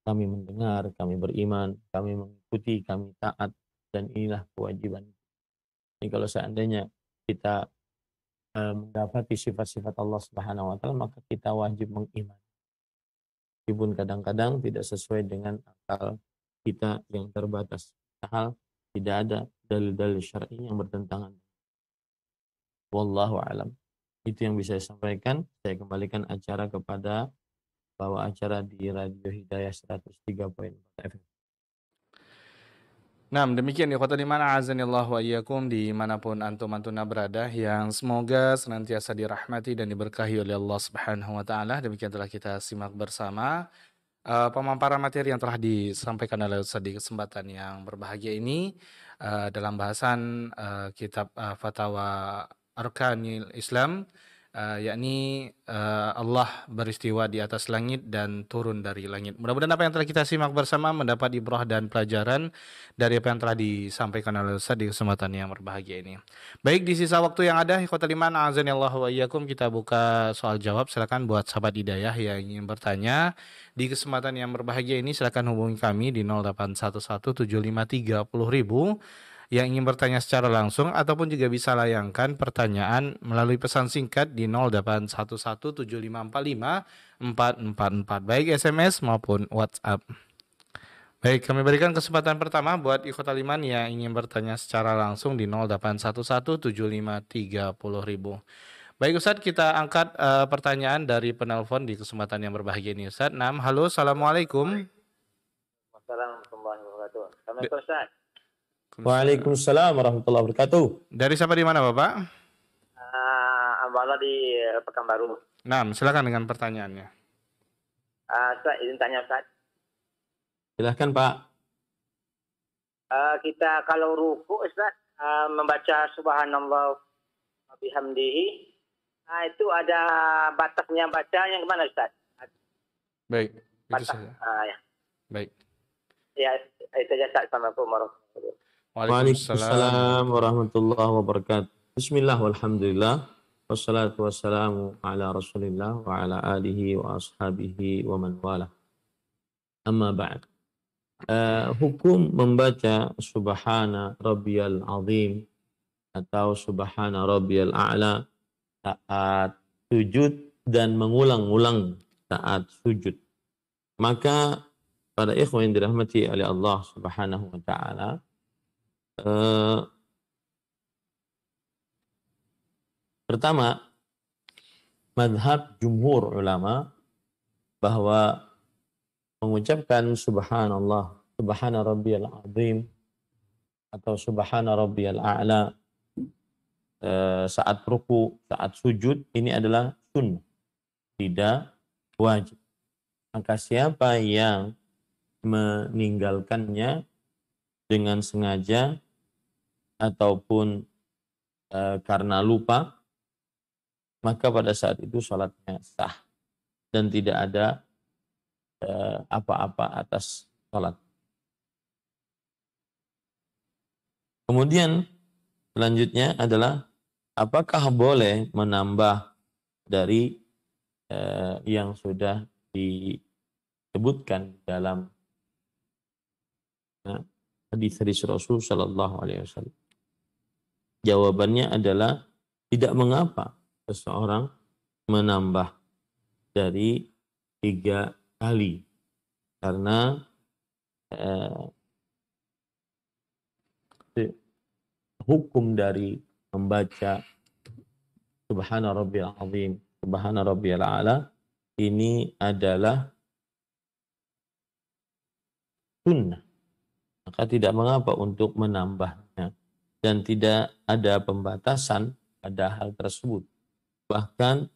kami mendengar, kami beriman, kami mengikuti, kami taat dan inilah kewajiban. Ini kalau seandainya kita Eh, mendapati sifat-sifat Allah Subhanahu wa taala maka kita wajib mengimani. Meskipun kadang-kadang tidak sesuai dengan akal kita yang terbatas. hal tidak ada dalil-dalil syar'i yang bertentangan. Wallahu alam. Itu yang bisa saya sampaikan. Saya kembalikan acara kepada bahwa acara di Radio Hidayah 103.4 FM. Nah, demikian ya kota di mana azanillah wa iyyakum dimanapun antum antuna berada yang semoga senantiasa dirahmati dan diberkahi oleh Allah Subhanahu wa taala. Demikian telah kita simak bersama uh, eh, pemaparan materi yang telah disampaikan oleh Ustaz di kesempatan yang berbahagia ini uh, dalam bahasan uh, kitab uh, Fatawa Arkanil Islam uh, yakni uh, Allah beristiwa di atas langit dan turun dari langit. Mudah-mudahan apa yang telah kita simak bersama mendapat ibrah dan pelajaran dari apa yang telah disampaikan oleh Ustaz di kesempatan yang berbahagia ini. Baik di sisa waktu yang ada, Ikhwatul Iman, Azanillah wa iyyakum, kita buka soal jawab. Silakan buat sahabat hidayah yang ingin bertanya di kesempatan yang berbahagia ini silakan hubungi kami di 0811 yang ingin bertanya secara langsung ataupun juga bisa layangkan pertanyaan melalui pesan singkat di 08117545444 baik SMS maupun WhatsApp. Baik, kami berikan kesempatan pertama buat Iko Taliman yang ingin bertanya secara langsung di 08117530000. Baik Ustadz, kita angkat uh, pertanyaan dari penelpon di kesempatan yang berbahagia ini Ustadz. Nam, halo, Assalamualaikum. Assalamualaikum warahmatullahi wabarakatuh. Assalamualaikum Ustadz. Waalaikumsalam warahmatullahi wabarakatuh. Dari siapa di mana Bapak? Uh, ah, Abala di eh, Pekanbaru. Nah, silakan dengan pertanyaannya. Uh, ah, saya izin tanya Ustaz. Silakan Pak. Uh, kita kalau ruku Ustaz, uh, membaca subhanallah bihamdihi, nah, itu ada batasnya baca yang kemana Ustaz? Baik, Batas, saja. Uh, ya. Baik. Ya, itu saja Ustaz. Assalamualaikum warahmatullahi wabarakatuh. Waalaikumsalam warahmatullahi wabarakatuh. Bismillah walhamdulillah. Wassalatu wassalamu ala rasulillah wa ala alihi wa ashabihi wa man wala. Amma ba'd. Uh, hukum membaca subhana rabbiyal azim atau subhana rabbiyal a'la saat sujud dan mengulang-ulang saat sujud. Maka pada ikhwan yang dirahmati oleh Allah Subhanahu wa taala, Eh, pertama madhab jumhur ulama bahwa mengucapkan subhanallah subhana rabbiyal azim atau subhana rabbiyal a'la eh, saat ruku, saat sujud ini adalah sunnah, tidak wajib. Maka siapa yang meninggalkannya dengan sengaja ataupun e, karena lupa, maka pada saat itu sholatnya sah dan tidak ada eh, apa-apa e, atas sholat. Kemudian selanjutnya adalah apakah boleh menambah dari e, yang sudah disebutkan dalam hadis hadis Rasul Shallallahu Alaihi Wasallam. Jawabannya adalah tidak mengapa seseorang menambah dari tiga kali karena eh, hukum dari membaca Subhana Rabbiyal Azim, Subhana Rabbiyal Ala ini adalah sunnah. Maka tidak mengapa untuk menambah dan tidak ada pembatasan pada hal tersebut. Bahkan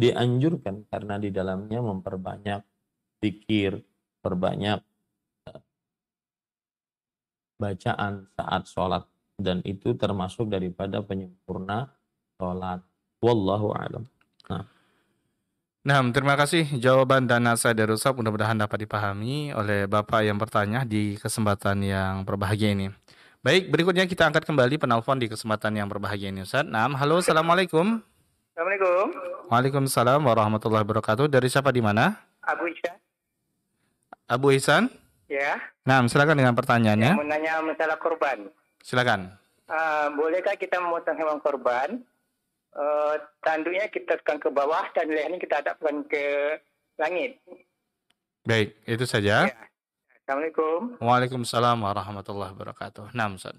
dianjurkan karena di dalamnya memperbanyak pikir, perbanyak eh, bacaan saat sholat dan itu termasuk daripada penyempurna sholat. Wallahu a'lam. Nah. Nah, terima kasih jawaban dan nasihat dari Ustaz. Mudah-mudahan dapat dipahami oleh Bapak yang bertanya di kesempatan yang berbahagia ini. Baik, berikutnya kita angkat kembali penelpon di kesempatan yang berbahagia ini Ustaz. Nah, halo, Assalamualaikum. Assalamualaikum. Waalaikumsalam warahmatullahi wabarakatuh. Dari siapa di mana? Abu Ihsan. Abu Ihsan? Ya. Nah, silakan dengan pertanyaannya. Mau nanya masalah korban. Silakan. Uh, bolehkah kita memotong hewan korban? Uh, tanduknya kita tekan ke bawah dan lehernya kita hadapkan ke langit. Baik, itu saja. Ya. Assalamualaikum. Waalaikumsalam warahmatullahi wabarakatuh. Nah, Ustaz.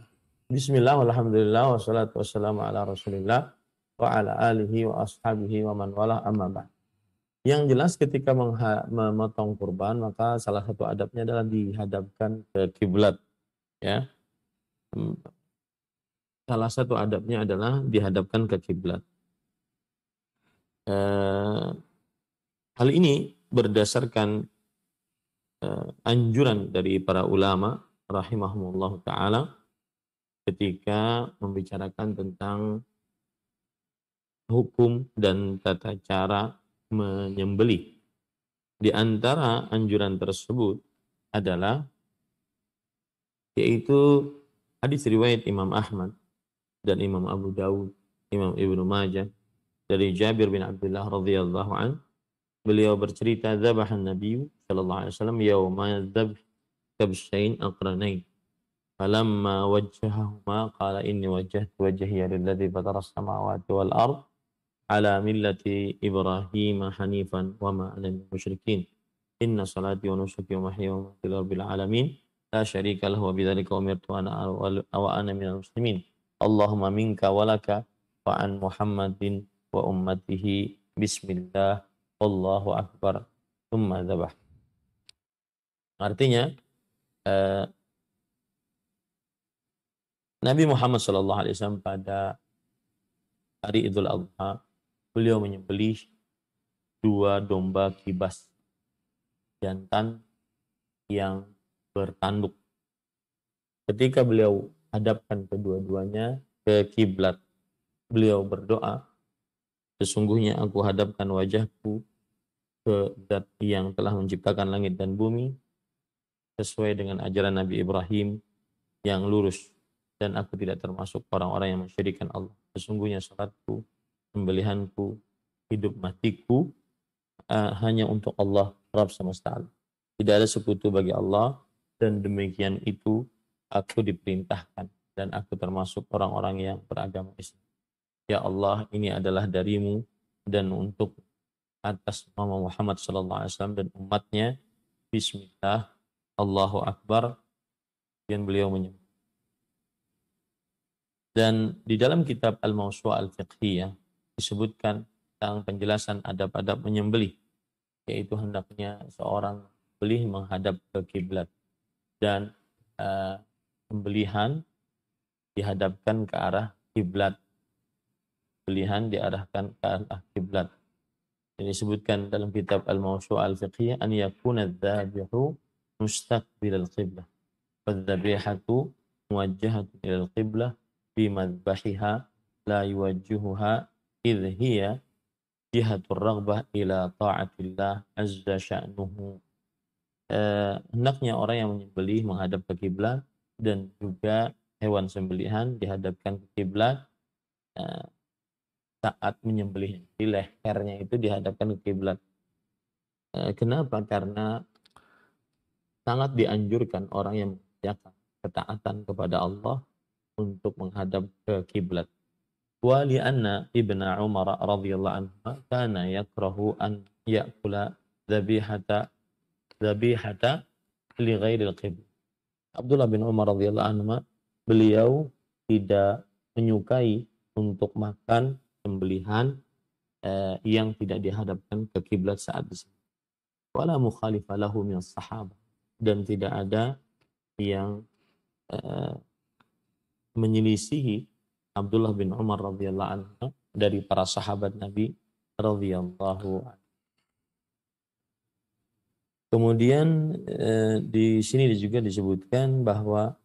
Bismillah, alhamdulillah, wassalatu wassalamu ala rasulillah wa ala alihi wa ashabihi wa man wala amma ba'd. Yang jelas ketika memotong kurban maka salah satu adabnya adalah dihadapkan ke kiblat ya. Hmm. Salah satu adabnya adalah dihadapkan ke kiblat. Eh, hal ini berdasarkan Eh, anjuran dari para ulama rahimahumullah taala ketika membicarakan tentang hukum dan tata cara menyembelih. Di antara anjuran tersebut adalah yaitu hadis riwayat Imam Ahmad dan Imam Abu Dawud, Imam Ibnu Majah dari Jabir bin Abdullah radhiyallahu an. Beliau bercerita zabahan Nabi sallallahu alaihi wasallam yauma dzab kabshain aqranain falamma wajjahahuma qala inni wajjahtu wajhiya lilladzi fatara as-samawati wal ard ala millati ibrahim hanifan wa ma ana minal musyrikin inna salati wa nusuki wa mahyaya wa mamati rabbil alamin la syarika lahu wa bidzalika umirtu ana wa ana minal muslimin Allahumma minka walaka wa an Muhammadin wa ummatihi bismillah wallahu akbar thumma dzabah Artinya eh, Nabi Muhammad Shallallahu Alaihi Wasallam pada hari Idul Adha beliau menyembelih dua domba kibas jantan yang bertanduk. Ketika beliau hadapkan kedua-duanya ke kiblat, beliau berdoa, sesungguhnya aku hadapkan wajahku ke zat yang telah menciptakan langit dan bumi sesuai dengan ajaran Nabi Ibrahim yang lurus dan aku tidak termasuk orang-orang yang mensyirikan Allah. Sesungguhnya salatku, sembelihanku, hidup matiku uh, hanya untuk Allah Rabb semesta alam. Tidak ada sekutu bagi Allah dan demikian itu aku diperintahkan dan aku termasuk orang-orang yang beragama Islam. Ya Allah, ini adalah darimu dan untuk atas nama Muhammad sallallahu alaihi wasallam dan umatnya bismillah Allahu Akbar yang beliau menyebut dan di dalam kitab al mawswa Al-Fiqhiyah disebutkan tentang penjelasan adab-adab menyembelih yaitu hendaknya seorang beli menghadap ke kiblat dan uh, pembelihan dihadapkan ke arah kiblat pembelihan diarahkan ke arah kiblat. Ini disebutkan dalam kitab Al-Mawsu' Al-Fiqhiyah an yakuna dhabihu mustaqbilal qiblah فالذبيحة موجهة إلى القبلة في مذبحها لا يوجهها إذ هي جهة الرغبة إلى eh, hendaknya orang yang menyembelih menghadap ke kiblat dan juga hewan sembelihan dihadapkan ke kiblat eh, saat menyembelih. Jadi lehernya itu dihadapkan ke kiblat. Eh, kenapa? Karena sangat dianjurkan orang yang mengerjakan ketaatan kepada Allah untuk menghadap ke kiblat. Wali anna Ibnu Umar radhiyallahu anhu kana yakrahu an yakula dzabihata dzabihata li al qibla. Abdullah bin Umar radhiyallahu anhu beliau tidak menyukai untuk makan sembelihan eh, yang tidak dihadapkan ke kiblat saat itu. Wala mukhalifalahu min sahabat dan tidak ada yang uh, menyelisihi Abdullah bin Umar radhiyallahu anhu dari para sahabat Nabi radhiyallahu Kemudian eh, di sini juga disebutkan bahwa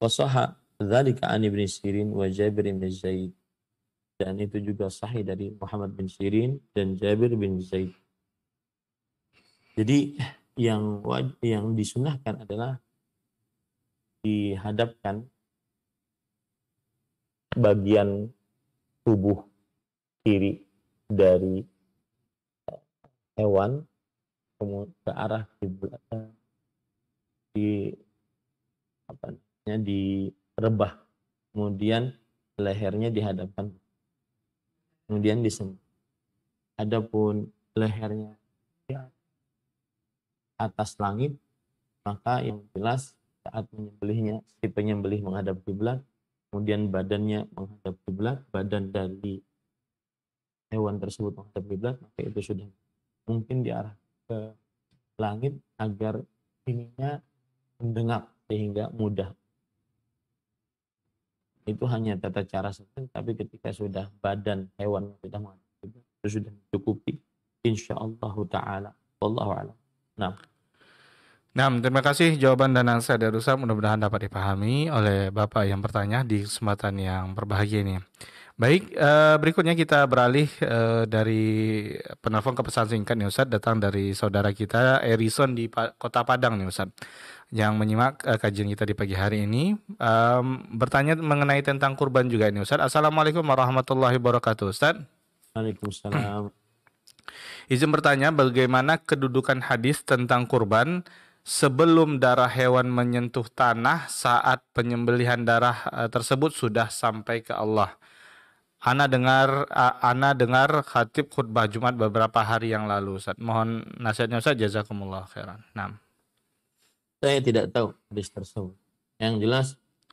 wasaha dzalika an ibn Sirin wa Jabir bin Zaid. Dan itu juga sahih dari Muhammad bin Sirin dan Jabir bin Zaid. Jadi yang yang disunahkan adalah dihadapkan bagian tubuh kiri dari eh, hewan ke arah eh, di apa namanya di rebah kemudian lehernya dihadapkan kemudian disembelih adapun lehernya ya atas langit, maka yang jelas saat menyembelihnya, si penyembelih menghadap kiblat, kemudian badannya menghadap kiblat, badan dari hewan tersebut menghadap kiblat, maka itu sudah mungkin diarah ke langit agar ininya mendengar sehingga mudah. Itu hanya tata cara saja, tapi ketika sudah badan hewan sudah menghadap kiblat, itu sudah mencukupi. Insya Allah Taala, Allah Alam. Nah. Nah, terima kasih jawaban dan nasihat dari Ustaz mudah-mudahan dapat dipahami oleh Bapak yang bertanya di kesempatan yang berbahagia ini. Baik, eh, berikutnya kita beralih eh, dari penelpon ke pesan singkat nih Ustaz datang dari saudara kita Erison di Kota Padang nih Ustaz yang menyimak eh, kajian kita di pagi hari ini bertanya mengenai tentang kurban juga ini Ustaz. Assalamualaikum warahmatullahi wabarakatuh Ustaz. Waalaikumsalam. Izin bertanya bagaimana kedudukan hadis tentang kurban sebelum darah hewan menyentuh tanah saat penyembelihan darah eh, tersebut sudah sampai ke Allah. Ana dengar eh, Ana dengar khatib khutbah Jumat beberapa hari yang lalu. Ustaz. Mohon nasihatnya Ustaz jazakumullah khairan. Naam. Saya tidak tahu hadis tersebut. Yang jelas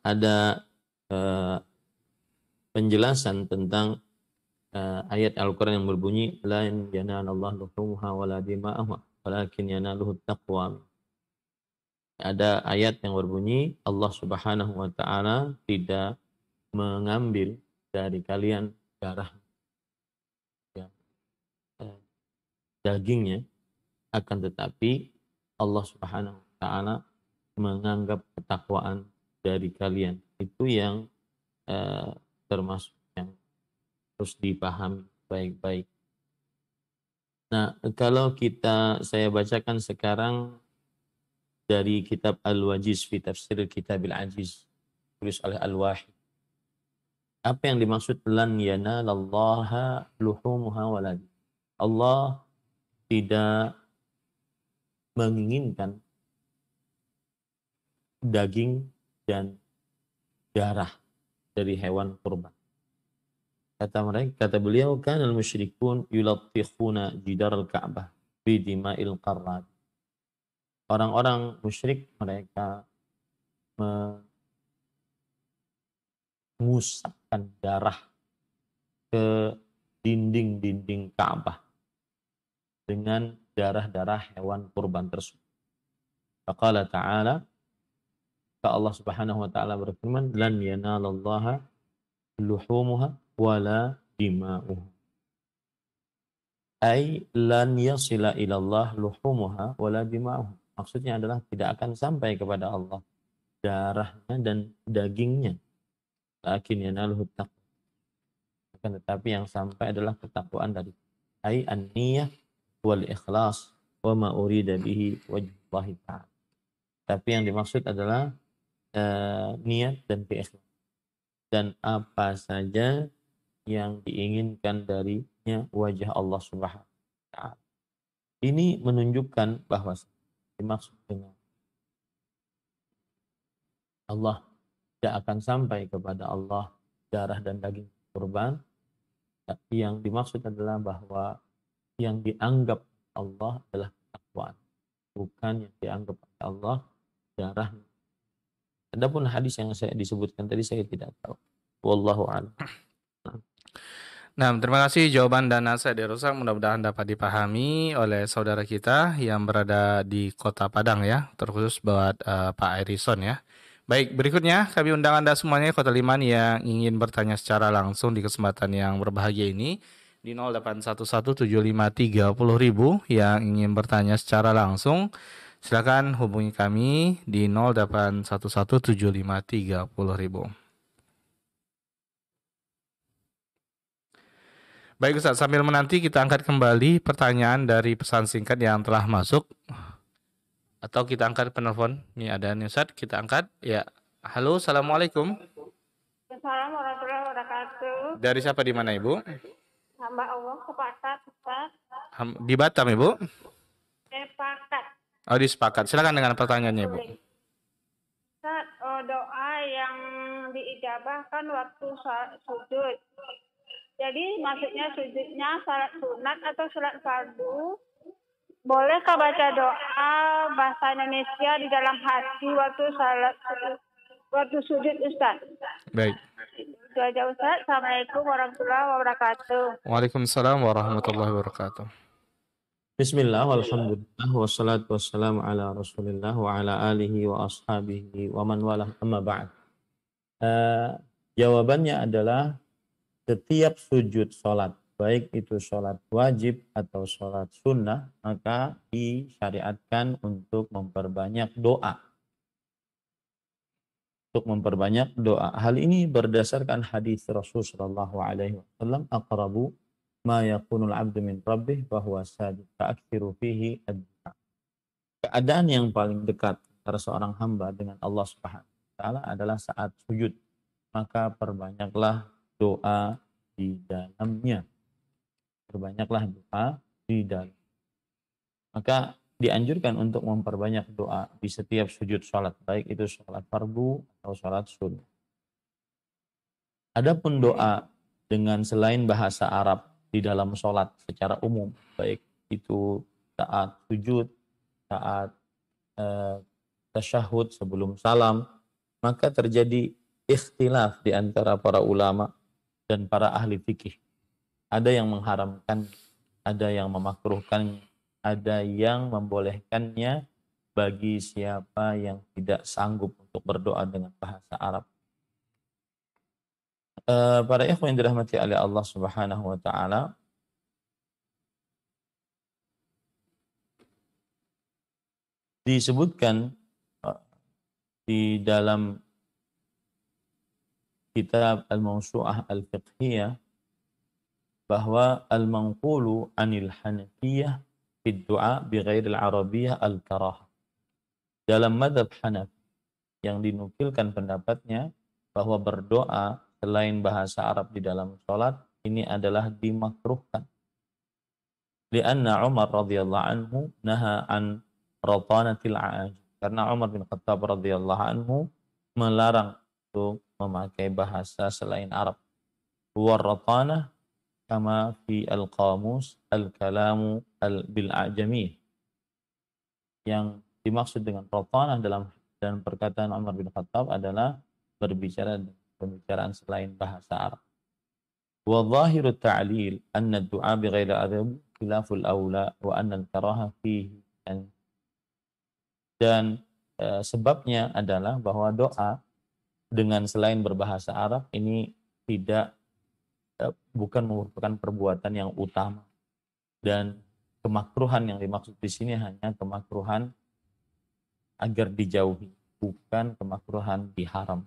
ada uh, penjelasan tentang uh, ayat Al-Qur'an yang berbunyi la yanalallahi luhumuha wala dima'uha walakin yanaluhu taqwa ada ayat yang berbunyi Allah Subhanahu wa taala tidak mengambil dari kalian darah ya, eh, dagingnya akan tetapi Allah Subhanahu wa taala menganggap ketakwaan dari kalian itu yang eh, termasuk yang harus dipahami baik-baik. Nah, kalau kita saya bacakan sekarang dari kitab Al-Wajiz fi tafsir Kitabil Ajiz tulis oleh Al-Wahid. Apa yang dimaksud lan yanalallaha luhumuha walad. Allah tidak menginginkan daging dan darah dari hewan kurban. Kata mereka, kata beliau, kan al musyrikun yulattihuna jidar al-Ka'bah bidima'il qarrat orang-orang musyrik mereka mengusapkan darah ke dinding-dinding Ka'bah dengan darah-darah hewan kurban tersebut. Faqala ta'ala, ka Allah subhanahu wa ta'ala berfirman, Lan yanalallaha luhumuha wala dima'uha. Ay lan yasila Allah luhumuha wala dima'uha. Maksudnya adalah tidak akan sampai kepada Allah darahnya dan dagingnya. Lakin yanaluhu taqwa. Akan tetapi yang sampai adalah ketakwaan dari ai an-niyah wal ikhlas wa ma urida bihi wajhallahi Tapi yang dimaksud adalah eh, niat dan keikhlasan dan apa saja yang diinginkan darinya wajah Allah Subhanahu wa taala. Ini menunjukkan bahwa dimaksud dengan Allah tidak akan sampai kepada Allah darah dan daging kurban ya, yang dimaksud adalah bahwa yang dianggap Allah adalah ketakwaan bukan yang dianggap Allah darah adapun hadis yang saya disebutkan tadi saya tidak tahu wallahu a'lam Nah, terima kasih jawaban dan nasihat dari Rusak. Mudah-mudahan dapat dipahami oleh saudara kita yang berada di Kota Padang ya, terkhusus buat uh, Pak Erison ya. Baik, berikutnya kami undang Anda semuanya Kota Liman yang ingin bertanya secara langsung di kesempatan yang berbahagia ini di 08117530000 yang ingin bertanya secara langsung silakan hubungi kami di 08117530000. Baik Ustaz, sambil menanti kita angkat kembali pertanyaan dari pesan singkat yang telah masuk. Atau kita angkat penelpon. Ini ada nih Ustaz, kita angkat. Ya. Halo, Assalamualaikum. Assalamualaikum warahmatullahi wabarakatuh. Dari siapa di mana Ibu? Hamba Allah sepakat Ustaz. Di Batam Ibu? Sepakat. Eh, oh di sepakat. Silakan dengan pertanyaannya Ibu. Ustaz, eh, doa yang diijabahkan waktu sujud jadi maksudnya sujudnya salat sunat atau salat fardu. Bolehkah baca doa bahasa Indonesia di dalam hati waktu salat waktu sujud Ustaz? Baik. Itu aja Ustaz. Assalamualaikum warahmatullahi wabarakatuh. Waalaikumsalam warahmatullahi wabarakatuh. Bismillah, walhamdulillah, wassalatu wassalamu ala rasulillah wa ala alihi wa ashabihi wa man walah amma ba'd. Uh, jawabannya adalah setiap sujud sholat, baik itu sholat wajib atau sholat sunnah, maka disyariatkan untuk memperbanyak doa. Untuk memperbanyak doa. Hal ini berdasarkan hadis Rasul Shallallahu Alaihi Wasallam, "Akrabu ma yakunul abdu min rabbih bahwa sajid fa'akthiru fihi addu'a. Keadaan yang paling dekat antara seorang hamba dengan Allah Subhanahu wa taala adalah saat sujud. Maka perbanyaklah doa di dalamnya. Perbanyaklah doa di dalam. Maka dianjurkan untuk memperbanyak doa di setiap sujud salat, baik itu salat fardu atau salat sunnah. Adapun doa dengan selain bahasa Arab di dalam salat secara umum, baik itu saat sujud, saat eh, tasyahud sebelum salam, maka terjadi ikhtilaf di antara para ulama dan para ahli fikih. Ada yang mengharamkan, ada yang memakruhkan, ada yang membolehkannya bagi siapa yang tidak sanggup untuk berdoa dengan bahasa Arab. Uh, para ikhwan yang dirahmati oleh Allah Subhanahu wa taala, disebutkan eh, di dalam kitab Al-Mawsu'ah Al-Fiqhiyah bahwa al-manqulu anil hanafiyah fid du'a bi ghairil arabiyah al-karah. Dalam madhab hanaf yang dinukilkan pendapatnya bahwa berdoa selain bahasa Arab di dalam sholat ini adalah dimakruhkan. Lianna Umar radhiyallahu anhu naha an ratanatil aaj. Karena Umar bin Khattab radhiyallahu anhu melarang untuk memakai bahasa selain Arab. Warratana kama fi al-qamus al-kalamu al bil ajami yang dimaksud dengan rotana dalam dan perkataan Umar bin Khattab adalah berbicara pembicaraan selain bahasa Arab. Wa zahiru ta'lil anna du'a bi ghairi adab khilaful aula wa anna al-karaha fihi dan, dan eh, e, sebabnya adalah bahwa doa dengan selain berbahasa Arab ini tidak eh, bukan merupakan perbuatan yang utama dan kemakruhan yang dimaksud di sini hanya kemakruhan agar dijauhi bukan kemakruhan diharam.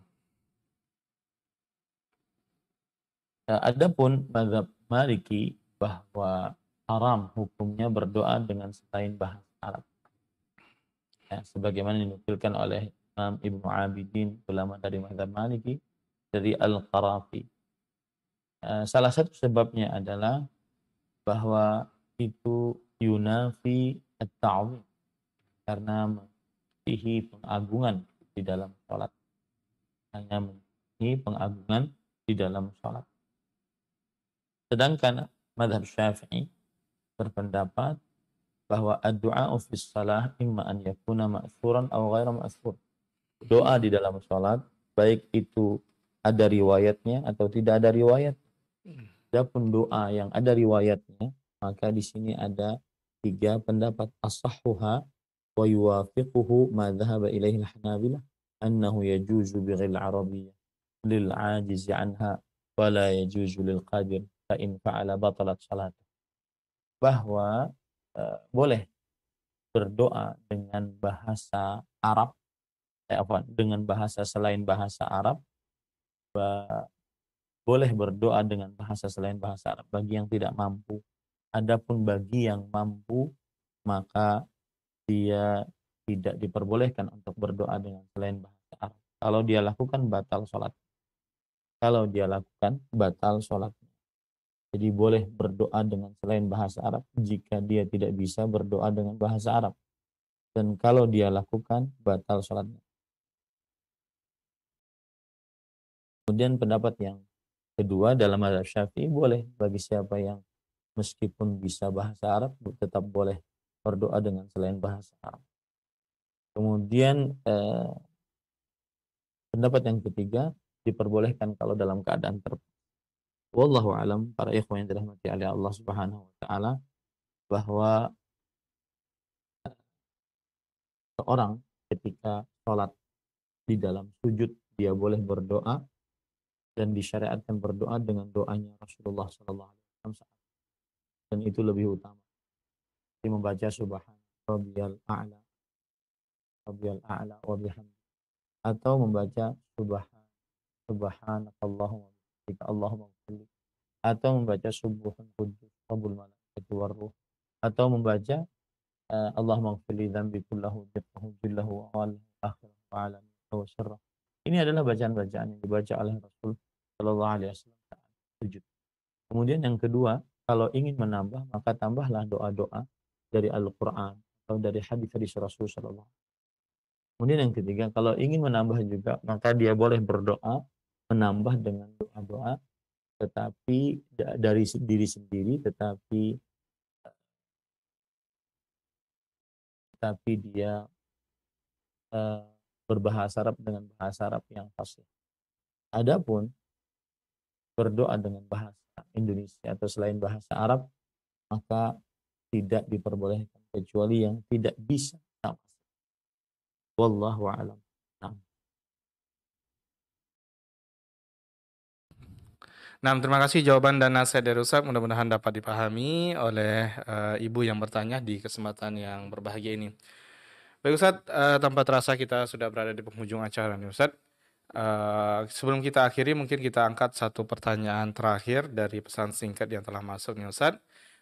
Ya, adapun mazhab Maliki bahwa haram hukumnya berdoa dengan selain bahasa Arab. Ya, sebagaimana dinukilkan oleh Imam Ibnu Abidin, ulama dari Mazhab Maliki, dari Al-Qarafi. Eh, salah satu sebabnya adalah bahwa itu yunafi at-ta'wim karena mengisi pengagungan di dalam sholat hanya mengisi pengagungan di dalam sholat sedangkan madhab syafi'i berpendapat bahwa ad-du'a fi salah imma an yakuna ma'thuran aw ghaira ma'thur doa di dalam sholat, baik itu ada riwayatnya atau tidak ada riwayat. Adapun doa yang ada riwayatnya, maka di sini ada tiga pendapat asahuha wa yuafiquhu ma dhahaba ilaihi al-hanabilah annahu yajuzu bighil arabiyyah lil ajiz anha wa la yajuzu lil qadir fa in fa'ala batalat salat. Bahwa uh, boleh berdoa dengan bahasa Arab Eh, apa dengan bahasa selain bahasa Arab boleh berdoa dengan bahasa selain bahasa Arab bagi yang tidak mampu adapun bagi yang mampu maka dia tidak diperbolehkan untuk berdoa dengan selain bahasa Arab kalau dia lakukan batal sholat kalau dia lakukan batal sholatnya jadi boleh berdoa dengan selain bahasa Arab jika dia tidak bisa berdoa dengan bahasa Arab dan kalau dia lakukan batal sholatnya Kemudian pendapat yang kedua dalam mazhab syafi'i boleh bagi siapa yang meskipun bisa bahasa Arab tetap boleh berdoa dengan selain bahasa Arab. Kemudian eh, pendapat yang ketiga diperbolehkan kalau dalam keadaan ter Wallahu alam para ikhwan yang dirahmati oleh Allah Subhanahu wa taala bahwa seorang ketika sholat di dalam sujud dia boleh berdoa dan disyariatkan berdoa dengan doanya Rasulullah Sallallahu Alaihi Wasallam saat dan itu lebih utama. di membaca Subhan Rabbiyal A'la Rabbiyal A'la wa atau membaca Subhan Subhanakallahumma jika Allahumma bihamdi atau membaca subuhan kudus Rabbul Malaikati Warruh atau membaca Allah eh, Allahumma dan dzambi kullahu wa jillahu wa wa akhirahu wa alamihi ini adalah bacaan-bacaan yang dibaca oleh Rasul Shallallahu Alaihi Wasallam sujud. Kemudian yang kedua, kalau ingin menambah maka tambahlah doa-doa dari Al-Quran atau dari hadis-hadis Rasul Shallallahu Kemudian yang ketiga, kalau ingin menambah juga maka dia boleh berdoa menambah dengan doa-doa tetapi dari diri sendiri tetapi tapi dia uh, berbahasa Arab dengan bahasa Arab yang fasih. Ya. Adapun berdoa dengan bahasa Indonesia atau selain bahasa Arab maka tidak diperbolehkan kecuali yang tidak bisa sama. Wallahu a'lam. Nah, terima kasih jawaban dan nasihat dari Ustaz. Mudah-mudahan dapat dipahami oleh uh, ibu yang bertanya di kesempatan yang berbahagia ini. Baik Ustaz, uh, eh, tanpa terasa kita sudah berada di penghujung acara nih Ustaz. Uh, eh, sebelum kita akhiri mungkin kita angkat satu pertanyaan terakhir dari pesan singkat yang telah masuk nih Ustaz.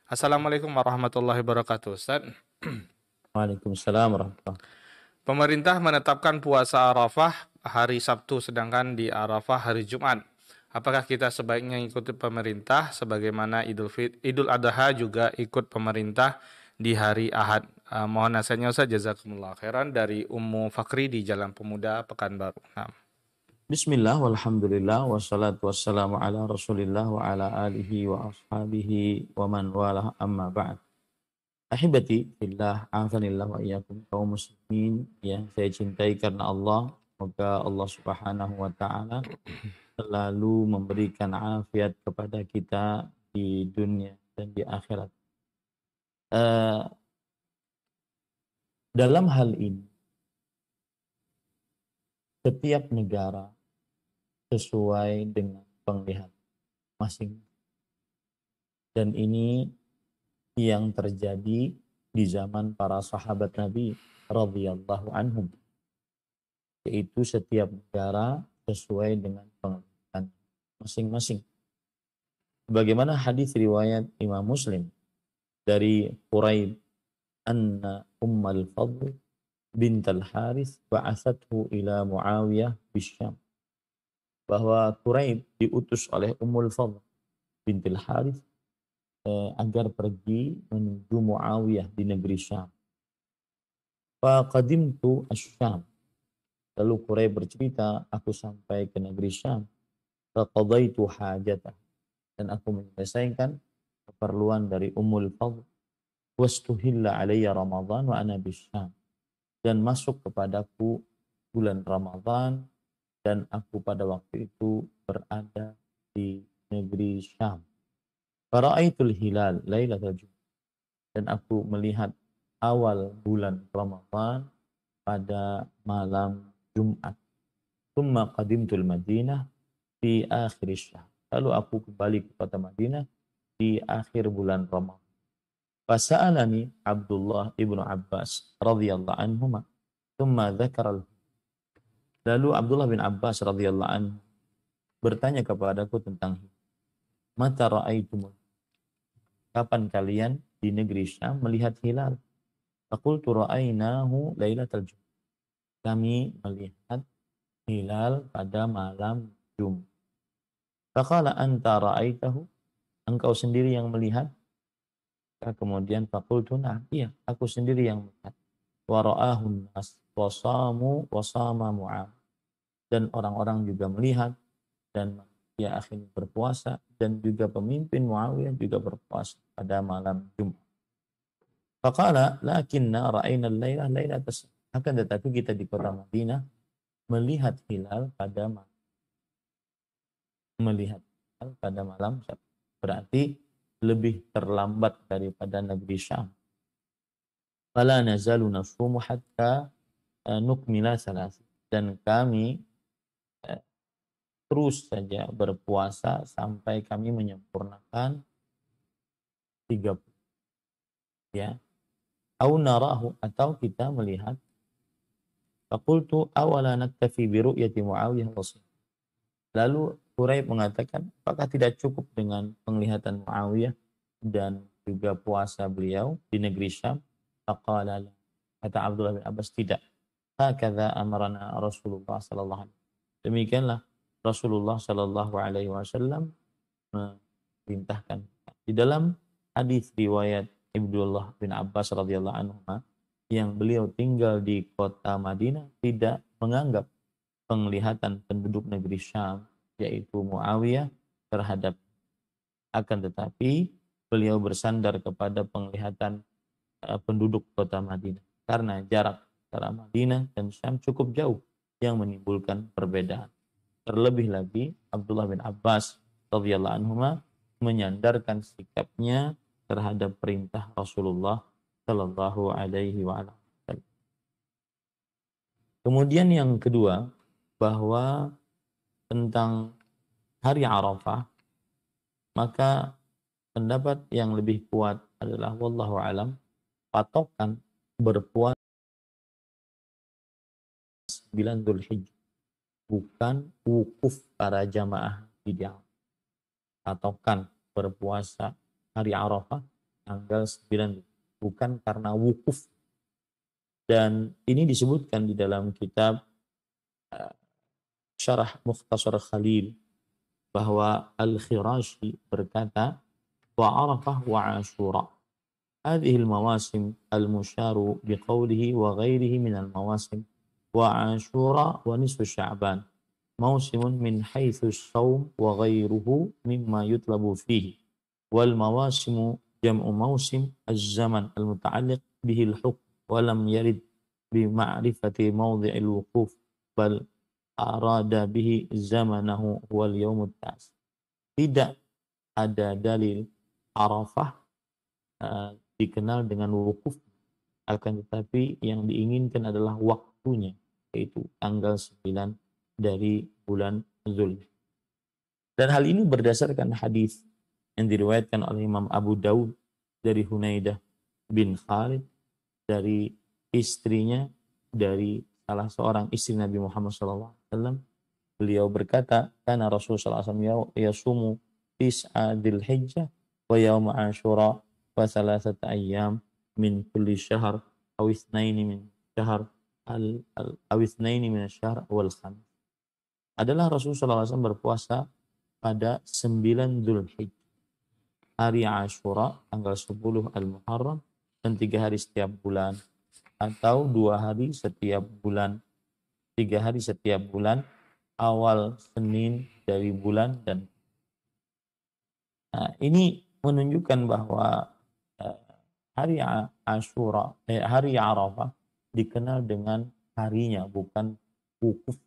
Assalamualaikum warahmatullahi wabarakatuh Ustaz. Waalaikumsalam warahmatullahi Pemerintah menetapkan puasa Arafah hari Sabtu sedangkan di Arafah hari Jumat. Apakah kita sebaiknya ikut pemerintah sebagaimana Idul Fit, Idul Adha juga ikut pemerintah di hari Ahad? Uh, mohon nasihatnya Ustaz jazakumullah khairan dari Ummu Fakri di Jalan Pemuda Pekanbaru. Nah. Bismillah walhamdulillah wassalatu wassalamu ala Rasulillah wa ala alihi wa ashabihi wa man walah amma ba'd. Ahibati billah afanillah wa iyakum kaum muslimin yang saya cintai karena Allah Semoga Allah Subhanahu wa taala selalu memberikan afiat kepada kita di dunia dan di akhirat. Uh, dalam hal ini, setiap negara sesuai dengan penglihatan masing masing dan ini yang terjadi di zaman para sahabat Nabi radhiyallahu anhum yaitu setiap negara sesuai dengan penglihatan masing-masing bagaimana hadis riwayat Imam Muslim dari Quraib anna ummal fadl bintal haris ba'asathu ila muawiyah bisyam bahwa Quraib diutus oleh Ummul Fadl bintil Harith eh, agar pergi menuju Muawiyah di negeri Syam. Faqadimtu asyam. Lalu Quraib bercerita, aku sampai ke negeri Syam. Faqadaitu hajatah. Dan aku menyelesaikan keperluan dari Ummul Fadl wastuhilla alayya Ramadhan wa ana bisyam. Dan masuk kepadaku bulan Ramadhan dan aku pada waktu itu berada di negeri Syam. Fara'aitul hilal lailatul jum'ah Dan aku melihat awal bulan Ramadhan pada malam Jumat. Thumma qadimtul Madinah di akhir syahr. Lalu aku kembali ke kota Madinah di akhir bulan Ramadhan. Fasa'alani Abdullah ibnu Abbas radhiyallahu anhuma. Thumma dhakaral. Lalu Abdullah bin Abbas radhiyallahu anhu bertanya kepadaku tentang mata ra'aitum. Kapan kalian di negeri Syam melihat hilal? Aku turainahu lailatul jum. Kami melihat hilal pada malam Jum. Faqala anta ra'aitahu? Engkau sendiri yang melihat? Maka kemudian fakul na'am, iya, aku sendiri yang melihat. Wara'ahun nas wasamu wasama mu'am. Dan orang-orang juga melihat dan dia akhirnya berpuasa dan juga pemimpin Muawiyah juga berpuasa pada malam Jumat. Fakala, lakinna ra'ayna al-lailah lailatas akan tetapi kita di kota Madinah melihat hilal pada malam melihat hilal pada malam Berarti lebih terlambat daripada Nabi Syam. Fala nazalu nasumu hatta eh, nukmila salasi. Dan kami eh, terus saja berpuasa sampai kami menyempurnakan 30. Ya. Au narahu atau kita melihat Fakultu awala naktafi bi ru'yati Muawiyah Rasul. Lalu Quraib mengatakan, apakah tidak cukup dengan penglihatan Muawiyah dan juga puasa beliau di negeri Syam? Faqala kata Abdullah bin Abbas tidak. Hakadha amarana Rasulullah sallallahu alaihi wasallam. Demikianlah Rasulullah sallallahu alaihi wasallam memerintahkan. Di dalam hadis riwayat Abdullah bin Abbas radhiyallahu anhu yang beliau tinggal di kota Madinah tidak menganggap penglihatan penduduk negeri Syam yaitu Muawiyah terhadap akan tetapi beliau bersandar kepada penglihatan eh, penduduk kota Madinah karena jarak antara Madinah dan Syam cukup jauh yang menimbulkan perbedaan. Terlebih lagi Abdullah bin Abbas radhiyallahu anhu menyandarkan sikapnya terhadap perintah Rasulullah Shallallahu Alaihi Wasallam. Kemudian yang kedua bahwa tentang hari Arafah, maka pendapat yang lebih kuat adalah wallahu alam patokan berpuasa 9 Zulhijjah bukan wukuf para jamaah di ideal. Patokan berpuasa hari Arafah tanggal 9 bukan karena wukuf. Dan ini disebutkan di dalam kitab eh, syarah Mukhtasar Khalil bahwa Al-Khirashi berkata wa Arafah wa Ashura هذه المواسم المشار بقوله وغيره من المواسم وعاشوراء ونصف شعبان موسم من حيث الصوم وغيره مما يطلب فيه والمواسم جمع موسم الزمن المتعلق به الحكم ولم يرد بمعرفة موضع الوقوف بل arada bihi zamanahu wal yaumut tas. Tidak ada dalil Arafah uh, dikenal dengan wukuf akan tetapi yang diinginkan adalah waktunya yaitu tanggal 9 dari bulan Zul. Dan hal ini berdasarkan hadis yang diriwayatkan oleh Imam Abu Daud dari Hunaidah bin Khalid dari istrinya dari salah seorang istri Nabi Muhammad SAW wasallam beliau berkata, karena Rasul sallallahu alaihi wasallam ya-, yasumu tis'a Dzulhijjah wa yaum Asyura wa salasat ayyam min kulli syahr aw itsnaini min syahr al, al aw min syahr wal khams." Adalah Rasul sallallahu alaihi wasallam berpuasa pada 9 Dzulhijjah hari Ashura tanggal 10 Al-Muharram dan tiga hari setiap bulan atau dua hari setiap bulan tiga hari setiap bulan awal Senin dari bulan dan nah, ini menunjukkan bahwa eh, hari Ashura eh, hari Arafah dikenal dengan harinya bukan wukuf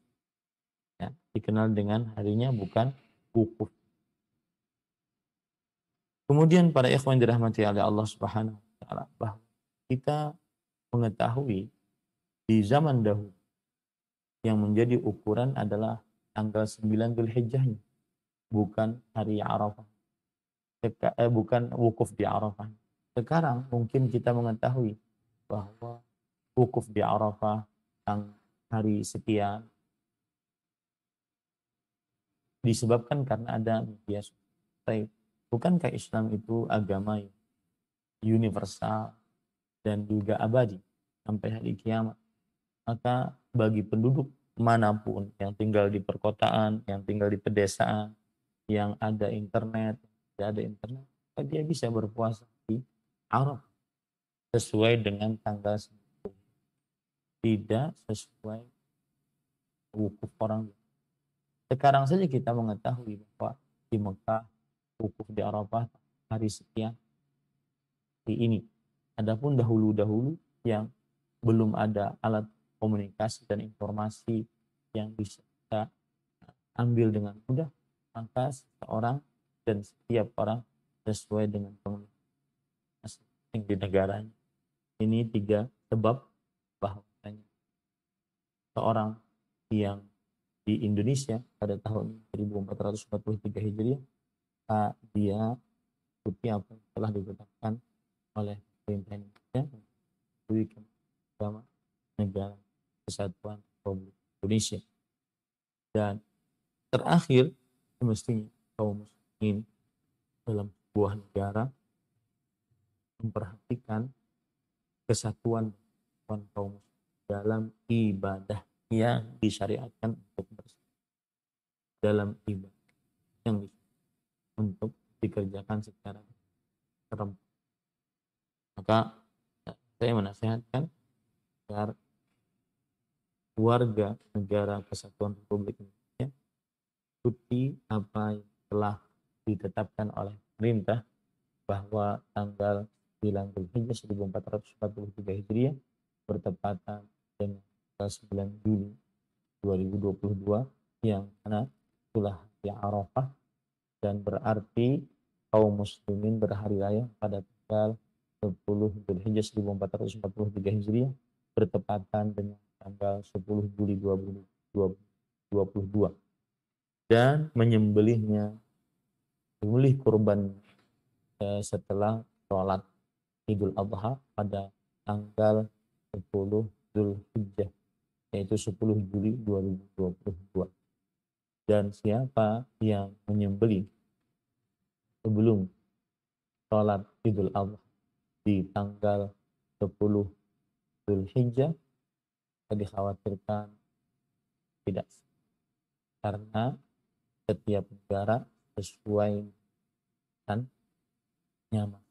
ya, dikenal dengan harinya bukan wukuf kemudian para ikhwan dirahmati oleh Allah Subhanahu wa taala bahwa kita mengetahui di zaman dahulu yang menjadi ukuran adalah tanggal 9 Zulhijjahnya, bukan hari Arafah. eh, bukan wukuf di Arafah. Sekarang mungkin kita mengetahui bahwa wukuf di Arafah yang hari sekian disebabkan karena ada media sosial. Bukankah Islam itu agama universal dan juga abadi sampai hari kiamat? Maka bagi penduduk manapun yang tinggal di perkotaan, yang tinggal di pedesaan, yang ada internet, tidak ada internet, dia bisa berpuasa di Arab sesuai dengan tanggal sendiri. Tidak sesuai wukuf orang. Sekarang saja kita mengetahui bahwa di Mekah wukuf di Arafah hari sekian di ini. Adapun dahulu-dahulu yang belum ada alat komunikasi dan informasi yang bisa kita ambil dengan mudah maka seorang dan setiap orang sesuai dengan komunikasi di negaranya ini tiga sebab bahwasanya seorang yang di Indonesia pada tahun 1443 Hijriah ah, dia ikuti apa yang telah ditetapkan oleh Indonesia. Dan terakhir, semestinya kaum muslimin dalam sebuah negara memperhatikan kesatuan kaum muslim dalam ibadah yang disyariatkan untuk bersama dalam ibadah yang untuk dikerjakan secara serempak maka ya, saya menasehatkan agar warga Negara Kesatuan Republik Indonesia ikuti apa yang telah ditetapkan oleh pemerintah bahwa tanggal 9 Hijriah 1443 Hijriah bertepatan dengan tanggal 9 Juli 2022 yang mana itulah di Arafah dan berarti kaum muslimin berhari raya pada tanggal 10 Hijriah 1443 Hijriah bertepatan dengan tanggal 10 Juli 2022 dan menyembelihnya menyembelih kurban eh, setelah sholat Idul Adha pada tanggal 10 Zulhijjah yaitu 10 Juli 2022 dan siapa yang menyembelih sebelum sholat Idul Adha di tanggal 10 Zulhijjah dikhawatirkan tidak karena setiap negara sesuai dan nyaman.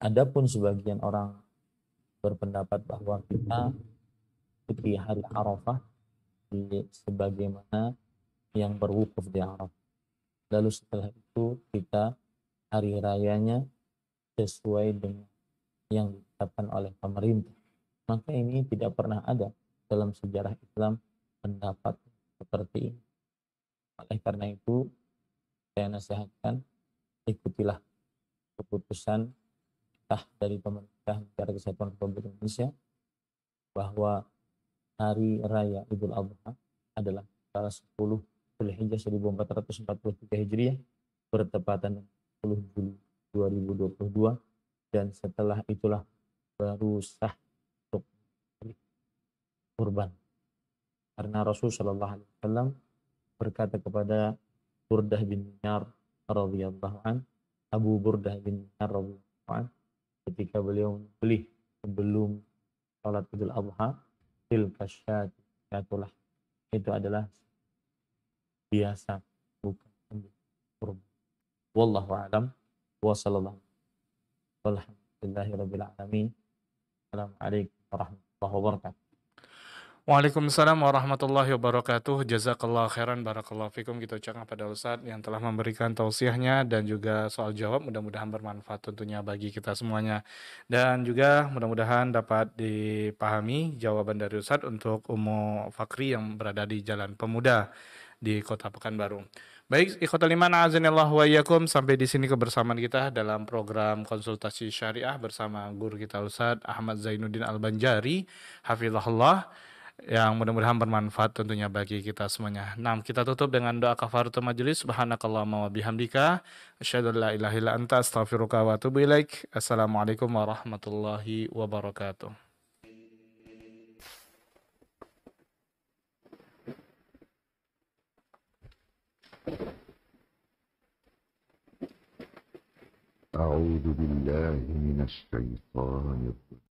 Adapun sebagian orang berpendapat bahwa kita di hari Arafah di, sebagaimana yang berwukuf di Arafah. Lalu setelah itu kita hari rayanya sesuai dengan yang ditetapkan oleh pemerintah. Maka ini tidak pernah ada dalam sejarah Islam pendapat seperti ini. Oleh karena itu, saya nasihatkan ikutilah keputusan tah dari pemerintah Negara Kesatuan Republik Indonesia bahwa hari raya Idul Adha adalah tanggal 10 Zulhijjah 1443 Hijriah bertepatan 10 Juli 2022 dan setelah itulah baru sah kurban. Karena Rasul Shallallahu Alaihi Wasallam berkata kepada Burdah bin Niyar radhiyallahu an Abu Burdah bin Niyar radhiyallahu an ketika beliau beli sebelum sholat Idul Adha til kasyat syatilah itu adalah biasa bukan kurban. Wallahu alam wa sallallahu walhamdulillahi rabbil alamin. Assalamualaikum warahmatullahi wabarakatuh. Waalaikumsalam warahmatullahi wabarakatuh. Jazakallah khairan barakallah fikum kita ucapkan pada Ustadz yang telah memberikan tausiahnya dan juga soal jawab mudah-mudahan bermanfaat tentunya bagi kita semuanya. Dan juga mudah-mudahan dapat dipahami jawaban dari Ustadz untuk Umo Fakri yang berada di Jalan Pemuda di Kota Pekanbaru. Baik, ikhwatul liman azanillahu wa yakum. Sampai di sini kebersamaan kita dalam program konsultasi syariah bersama guru kita Ustaz Ahmad Zainuddin Al-Banjari, hafizahullah yang mudah-mudahan bermanfaat tentunya bagi kita semuanya. Nah, kita tutup dengan doa kafaratul majelis. Subhanakallahumma wa bihamdika asyhadu an la ilaha illa anta astaghfiruka wa atubu ilaik. Assalamualaikum warahmatullahi wabarakatuh. أعوذ بالله من الشيطان الرجيم